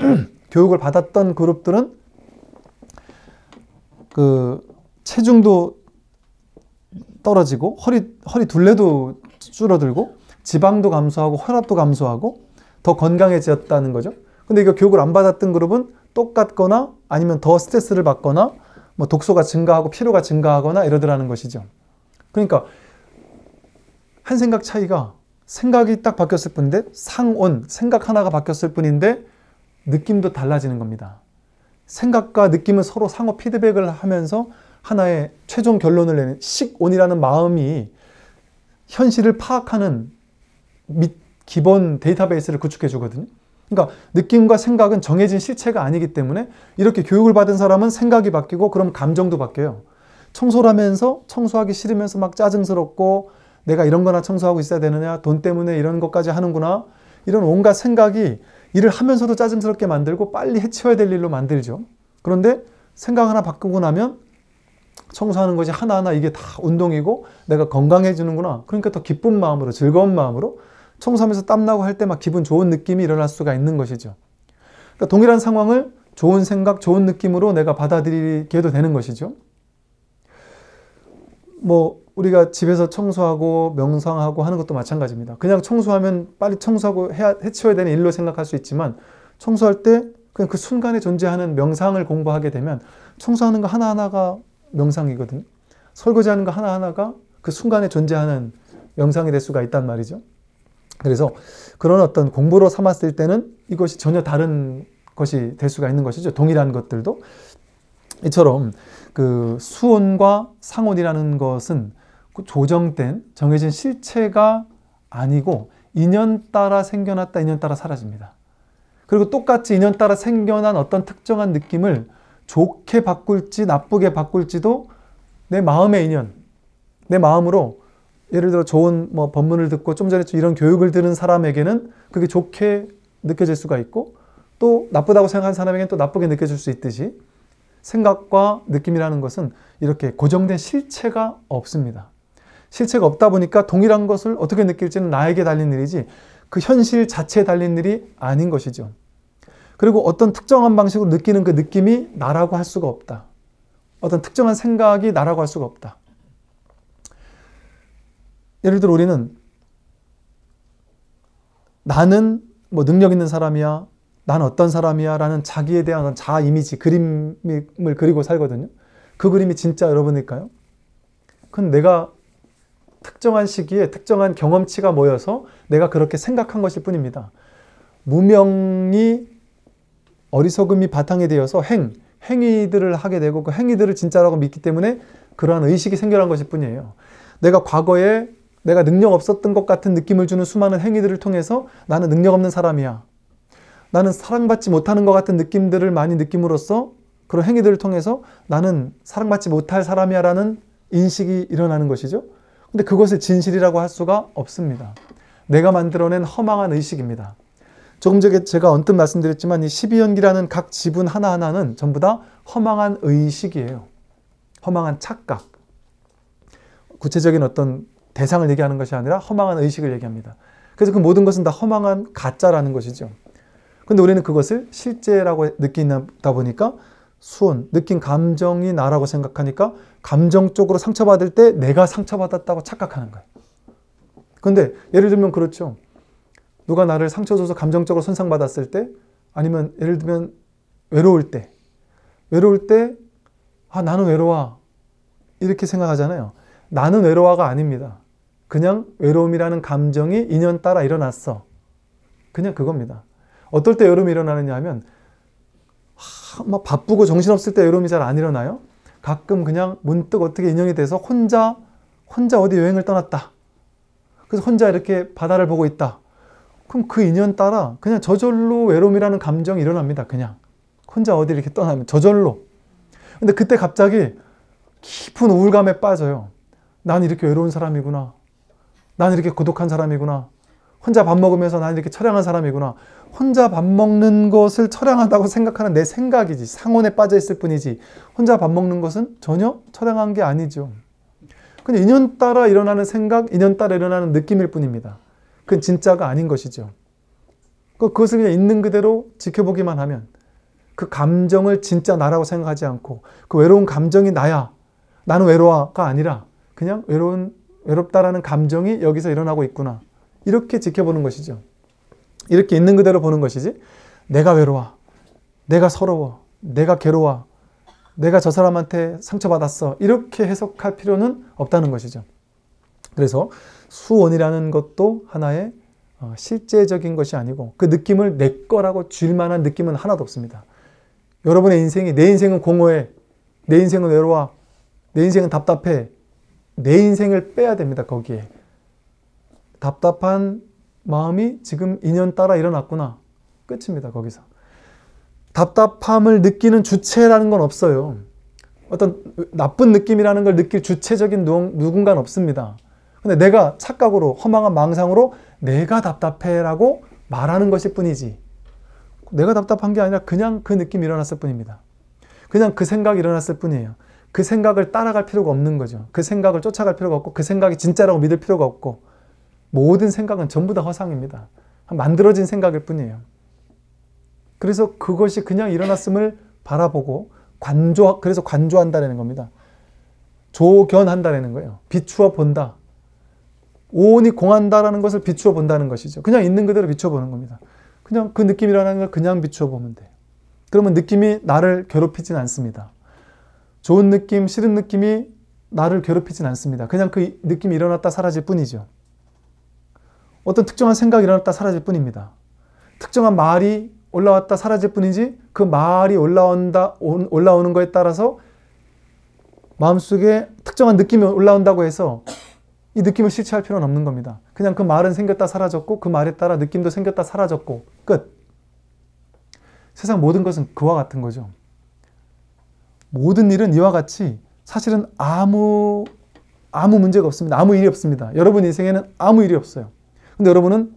교육을 받았던 그룹들은 그 체중도 떨어지고 허리 허리 둘레도 줄어들고 지방도 감소하고 혈압도 감소하고 더 건강해졌다는 거죠. 근데 이거 교육을 안 받았던 그룹은 똑같거나 아니면 더 스트레스를 받거나 뭐 독소가 증가하고 피로가 증가하거나 이러더라는 것이죠. 그러니까 한 생각 차이가 생각이 딱 바뀌었을 뿐인데 상온 생각 하나가 바뀌었을 뿐인데 느낌도 달라지는 겁니다. 생각과 느낌은 서로 상호 피드백을 하면서 하나의 최종 결론을 내는 식온이라는 마음이 현실을 파악하는 밑 기본 데이터베이스를 구축해 주거든요. 그러니까 느낌과 생각은 정해진 실체가 아니기 때문에 이렇게 교육을 받은 사람은 생각이 바뀌고 그럼 감정도 바뀌어요. 청소하면서 청소하기 싫으면서 막 짜증스럽고 내가 이런 거나 청소하고 있어야 되느냐 돈 때문에 이런 것까지 하는구나 이런 온갖 생각이 일을 하면서도 짜증스럽게 만들고 빨리 해치워야 될 일로 만들죠. 그런데 생각 하나 바꾸고 나면 청소하는 것이 하나하나 이게 다 운동이고 내가 건강해지는구나. 그러니까 더 기쁜 마음으로 즐거운 마음으로 청소하면서 땀나고 할 때 막 기분 좋은 느낌이 일어날 수가 있는 것이죠. 그러니까 동일한 상황을 좋은 생각, 좋은 느낌으로 내가 받아들이게 도 되는 것이죠. 뭐 우리가 집에서 청소하고 명상하고 하는 것도 마찬가지입니다. 그냥 청소하면 빨리 청소하고 해야, 해치워야 되는 일로 생각할 수 있지만 청소할 때 그냥 그 순간에 존재하는 명상을 공부하게 되면 청소하는 거 하나하나가 명상이거든요. 설거지하는 거 하나하나가 그 순간에 존재하는 명상이 될 수가 있단 말이죠. 그래서 그런 어떤 공부로 삼았을 때는 이것이 전혀 다른 것이 될 수가 있는 것이죠. 동일한 것들도. 이처럼 그 수온과 상온이라는 것은 그 조정된 정해진 실체가 아니고 인연 따라 생겨났다 인연 따라 사라집니다. 그리고 똑같이 인연 따라 생겨난 어떤 특정한 느낌을 좋게 바꿀지 나쁘게 바꿀지도 내 마음의 인연, 내 마음으로 예를 들어 좋은 뭐 법문을 듣고 좀 전에 이런 교육을 들은 사람에게는 그게 좋게 느껴질 수가 있고 또 나쁘다고 생각한 사람에게는 또 나쁘게 느껴질 수 있듯이 생각과 느낌이라는 것은 이렇게 고정된 실체가 없습니다. 실체가 없다 보니까 동일한 것을 어떻게 느낄지는 나에게 달린 일이지 그 현실 자체에 달린 일이 아닌 것이죠. 그리고 어떤 특정한 방식으로 느끼는 그 느낌이 나라고 할 수가 없다. 어떤 특정한 생각이 나라고 할 수가 없다. 예를 들어 우리는 나는 뭐 능력 있는 사람이야, 난 어떤 사람이야 라는 자기에 대한 자아 이미지, 그림을 그리고 살거든요. 그 그림이 진짜 여러분일까요? 그건 내가 특정한 시기에 특정한 경험치가 모여서 내가 그렇게 생각한 것일 뿐입니다. 무명이 어리석음이 바탕이 되어서 행, 행위들을 하게 되고 그 행위들을 진짜라고 믿기 때문에 그러한 의식이 생겨난 것일 뿐이에요. 내가 과거에 내가 능력 없었던 것 같은 느낌을 주는 수많은 행위들을 통해서 나는 능력 없는 사람이야. 나는 사랑받지 못하는 것 같은 느낌들을 많이 느낌으로써 그런 행위들을 통해서 나는 사랑받지 못할 사람이야라는 인식이 일어나는 것이죠. 근데 그것을 진실이라고 할 수가 없습니다. 내가 만들어낸 허망한 의식입니다. 조금 전에 제가 언뜻 말씀드렸지만 이 12연기라는 각 지분 하나하나는 전부 다 허망한 의식이에요. 허망한 착각. 구체적인 어떤 대상을 얘기하는 것이 아니라 허망한 의식을 얘기합니다. 그래서 그 모든 것은 다 허망한 가짜라는 것이죠. 근데 우리는 그것을 실제라고 느끼다 보니까 수원, 느낀 감정이 나라고 생각하니까 감정적으로 상처받을 때 내가 상처받았다고 착각하는 거예요. 근데 예를 들면 그렇죠. 누가 나를 상처 줘서 감정적으로 손상받았을 때 아니면 예를 들면 외로울 때 외로울 때 아, 나는 외로워. 이렇게 생각하잖아요. 나는 외로워가 아닙니다. 그냥 외로움이라는 감정이 인연 따라 일어났어. 그냥 그겁니다. 어떨 때 외로움이 일어나느냐 하면 막 바쁘고 정신없을 때 외로움이 잘 안 일어나요? 가끔 그냥 문득 어떻게 인연이 돼서 혼자 혼자 어디 여행을 떠났다. 그래서 혼자 이렇게 바다를 보고 있다. 그럼 그 인연 따라 그냥 저절로 외로움이라는 감정이 일어납니다. 그냥 혼자 어디 이렇게 떠나면 저절로. 근데 그때 갑자기 깊은 우울감에 빠져요. 난 이렇게 외로운 사람이구나. 난 이렇게 고독한 사람이구나. 혼자 밥 먹으면서 난 이렇게 처량한 사람이구나. 혼자 밥 먹는 것을 처량하다고 생각하는 내 생각이지 상온에 빠져 있을 뿐이지 혼자 밥 먹는 것은 전혀 처량한 게 아니죠. 그냥 인연 따라 일어나는 생각, 인연 따라 일어나는 느낌일 뿐입니다. 그건 진짜가 아닌 것이죠. 그, 그것을 그냥 있는 그대로 지켜보기만 하면 그 감정을 진짜 나라고 생각하지 않고 그 외로운 감정이 나야 나는 외로워가 아니라 그냥 외로운 외롭다라는 감정이 여기서 일어나고 있구나 이렇게 지켜보는 것이죠. 이렇게 있는 그대로 보는 것이지 내가 외로워. 내가 서러워. 내가 괴로워. 내가 저 사람한테 상처받았어. 이렇게 해석할 필요는 없다는 것이죠. 그래서 수원이라는 것도 하나의 어, 실제적인 것이 아니고 그 느낌을 내 거라고 줄 만한 느낌은 하나도 없습니다. 여러분의 인생이 내 인생은 공허해. 내 인생은 외로워. 내 인생은 답답해. 내 인생을 빼야 됩니다. 거기에. 답답한 마음이 지금 인연 따라 일어났구나. 끝입니다. 거기서. 답답함을 느끼는 주체라는 건 없어요. 어떤 나쁜 느낌이라는 걸 느낄 주체적인 누군가는 없습니다. 근데 내가 착각으로 허망한 망상으로 내가 답답해라고 말하는 것일 뿐이지. 내가 답답한 게 아니라 그냥 그 느낌이 일어났을 뿐입니다. 그냥 그 생각이 일어났을 뿐이에요. 그 생각을 따라갈 필요가 없는 거죠. 그 생각을 쫓아갈 필요가 없고 그 생각이 진짜라고 믿을 필요가 없고 모든 생각은 전부 다 허상입니다. 만들어진 생각일 뿐이에요. 그래서 그것이 그냥 일어났음을 바라보고 관조 그래서 관조한다라는 겁니다. 조견한다라는 거예요. 비추어 본다. 오온이 공한다라는 것을 비추어 본다는 것이죠. 그냥 있는 그대로 비추어 보는 겁니다. 그냥 그 느낌이라는 걸 그냥 비추어 보면 돼요. 그러면 느낌이 나를 괴롭히진 않습니다. 좋은 느낌, 싫은 느낌이 나를 괴롭히진 않습니다. 그냥 그 느낌이 일어났다 사라질 뿐이죠. 어떤 특정한 생각이 일어났다 사라질 뿐입니다. 특정한 말이 올라왔다 사라질 뿐이지 그 말이 올라온다 올라오는 거에 따라서 마음속에 특정한 느낌이 올라온다고 해서 이 느낌을 실체할 필요는 없는 겁니다. 그냥 그 말은 생겼다 사라졌고 그 말에 따라 느낌도 생겼다 사라졌고 끝. 세상 모든 것은 그와 같은 거죠. 모든 일은 이와 같이 사실은 아무 아무 문제가 없습니다. 아무 일이 없습니다. 여러분 인생에는 아무 일이 없어요. 근데 여러분은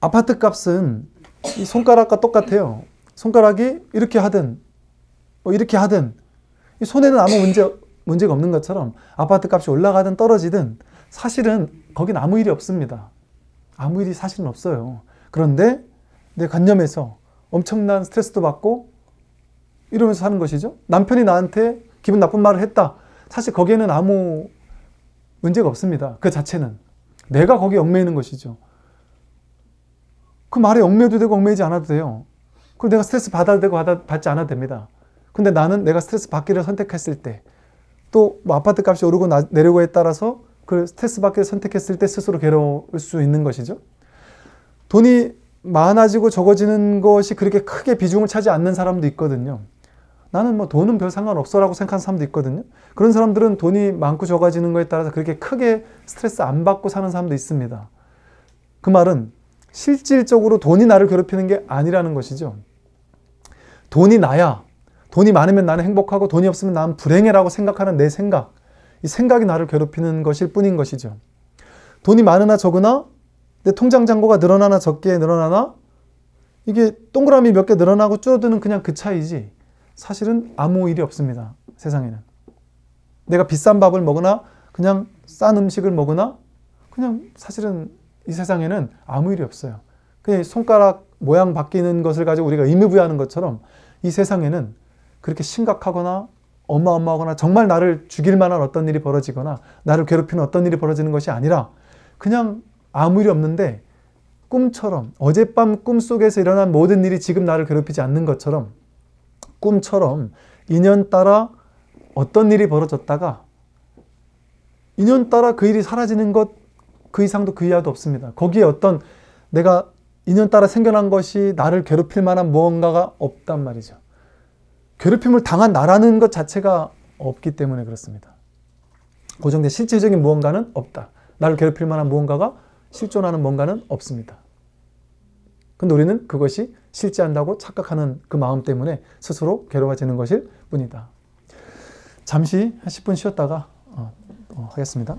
아파트 값은 이 손가락과 똑같아요. 손가락이 이렇게 하든 뭐 이렇게 하든 이 손에는 아무 문제, 문제가 없는 것처럼 아파트 값이 올라가든 떨어지든 사실은 거긴 아무 일이 없습니다. 아무 일이 사실은 없어요. 그런데 내 관념에서 엄청난 스트레스도 받고 이러면서 사는 것이죠. 남편이 나한테 기분 나쁜 말을 했다. 사실 거기에는 아무 문제가 없습니다. 그 자체는. 내가 거기 얽매이는 것이죠. 그 말에 얽매도 되고 얽매이지 않아도 돼요. 그리 내가 스트레스 받아도 되고 받지 않아도 됩니다. 근데 나는 내가 스트레스 받기를 선택했을 때, 또뭐 아파트 값이 오르고 나, 내리고에 따라서 그 스트레스 받기를 선택했을 때 스스로 괴로울 수 있는 것이죠. 돈이 많아지고 적어지는 것이 그렇게 크게 비중을 차지 않는 사람도 있거든요. 나는 뭐 돈은 별 상관없어라고 생각하는 사람도 있거든요. 그런 사람들은 돈이 많고 적어지는 거에 따라서 그렇게 크게 스트레스 안 받고 사는 사람도 있습니다. 그 말은 실질적으로 돈이 나를 괴롭히는 게 아니라는 것이죠. 돈이 나야 돈이 많으면 나는 행복하고 돈이 없으면 나는 불행해라고 생각하는 내 생각 이 생각이 나를 괴롭히는 것일 뿐인 것이죠. 돈이 많으나 적으나 내 통장 잔고가 늘어나나 적게 늘어나나 이게 동그라미 몇 개 늘어나고 줄어드는 그냥 그 차이지 사실은 아무 일이 없습니다. 세상에는. 내가 비싼 밥을 먹으나 그냥 싼 음식을 먹으나 그냥 사실은 이 세상에는 아무 일이 없어요. 그냥 손가락 모양 바뀌는 것을 가지고 우리가 의미부여하는 것처럼 이 세상에는 그렇게 심각하거나 어마어마하거나 정말 나를 죽일 만한 어떤 일이 벌어지거나 나를 괴롭히는 어떤 일이 벌어지는 것이 아니라 그냥 아무 일이 없는데 꿈처럼 어젯밤 꿈속에서 일어난 모든 일이 지금 나를 괴롭히지 않는 것처럼 꿈처럼 인연 따라 어떤 일이 벌어졌다가 인연 따라 그 일이 사라지는 것 그 이상도 그 이하도 없습니다. 거기에 어떤 내가 인연 따라 생겨난 것이 나를 괴롭힐 만한 무언가가 없단 말이죠. 괴롭힘을 당한 나라는 것 자체가 없기 때문에 그렇습니다. 고정된 실질적인 무언가는 없다. 나를 괴롭힐 만한 무언가가 실존하는 뭔가는 없습니다. 근데 우리는 그것이 실제한다고 착각하는 그 마음 때문에 스스로 괴로워지는 것일 뿐이다. 잠시 10분 쉬었다가 어, 어, 하겠습니다.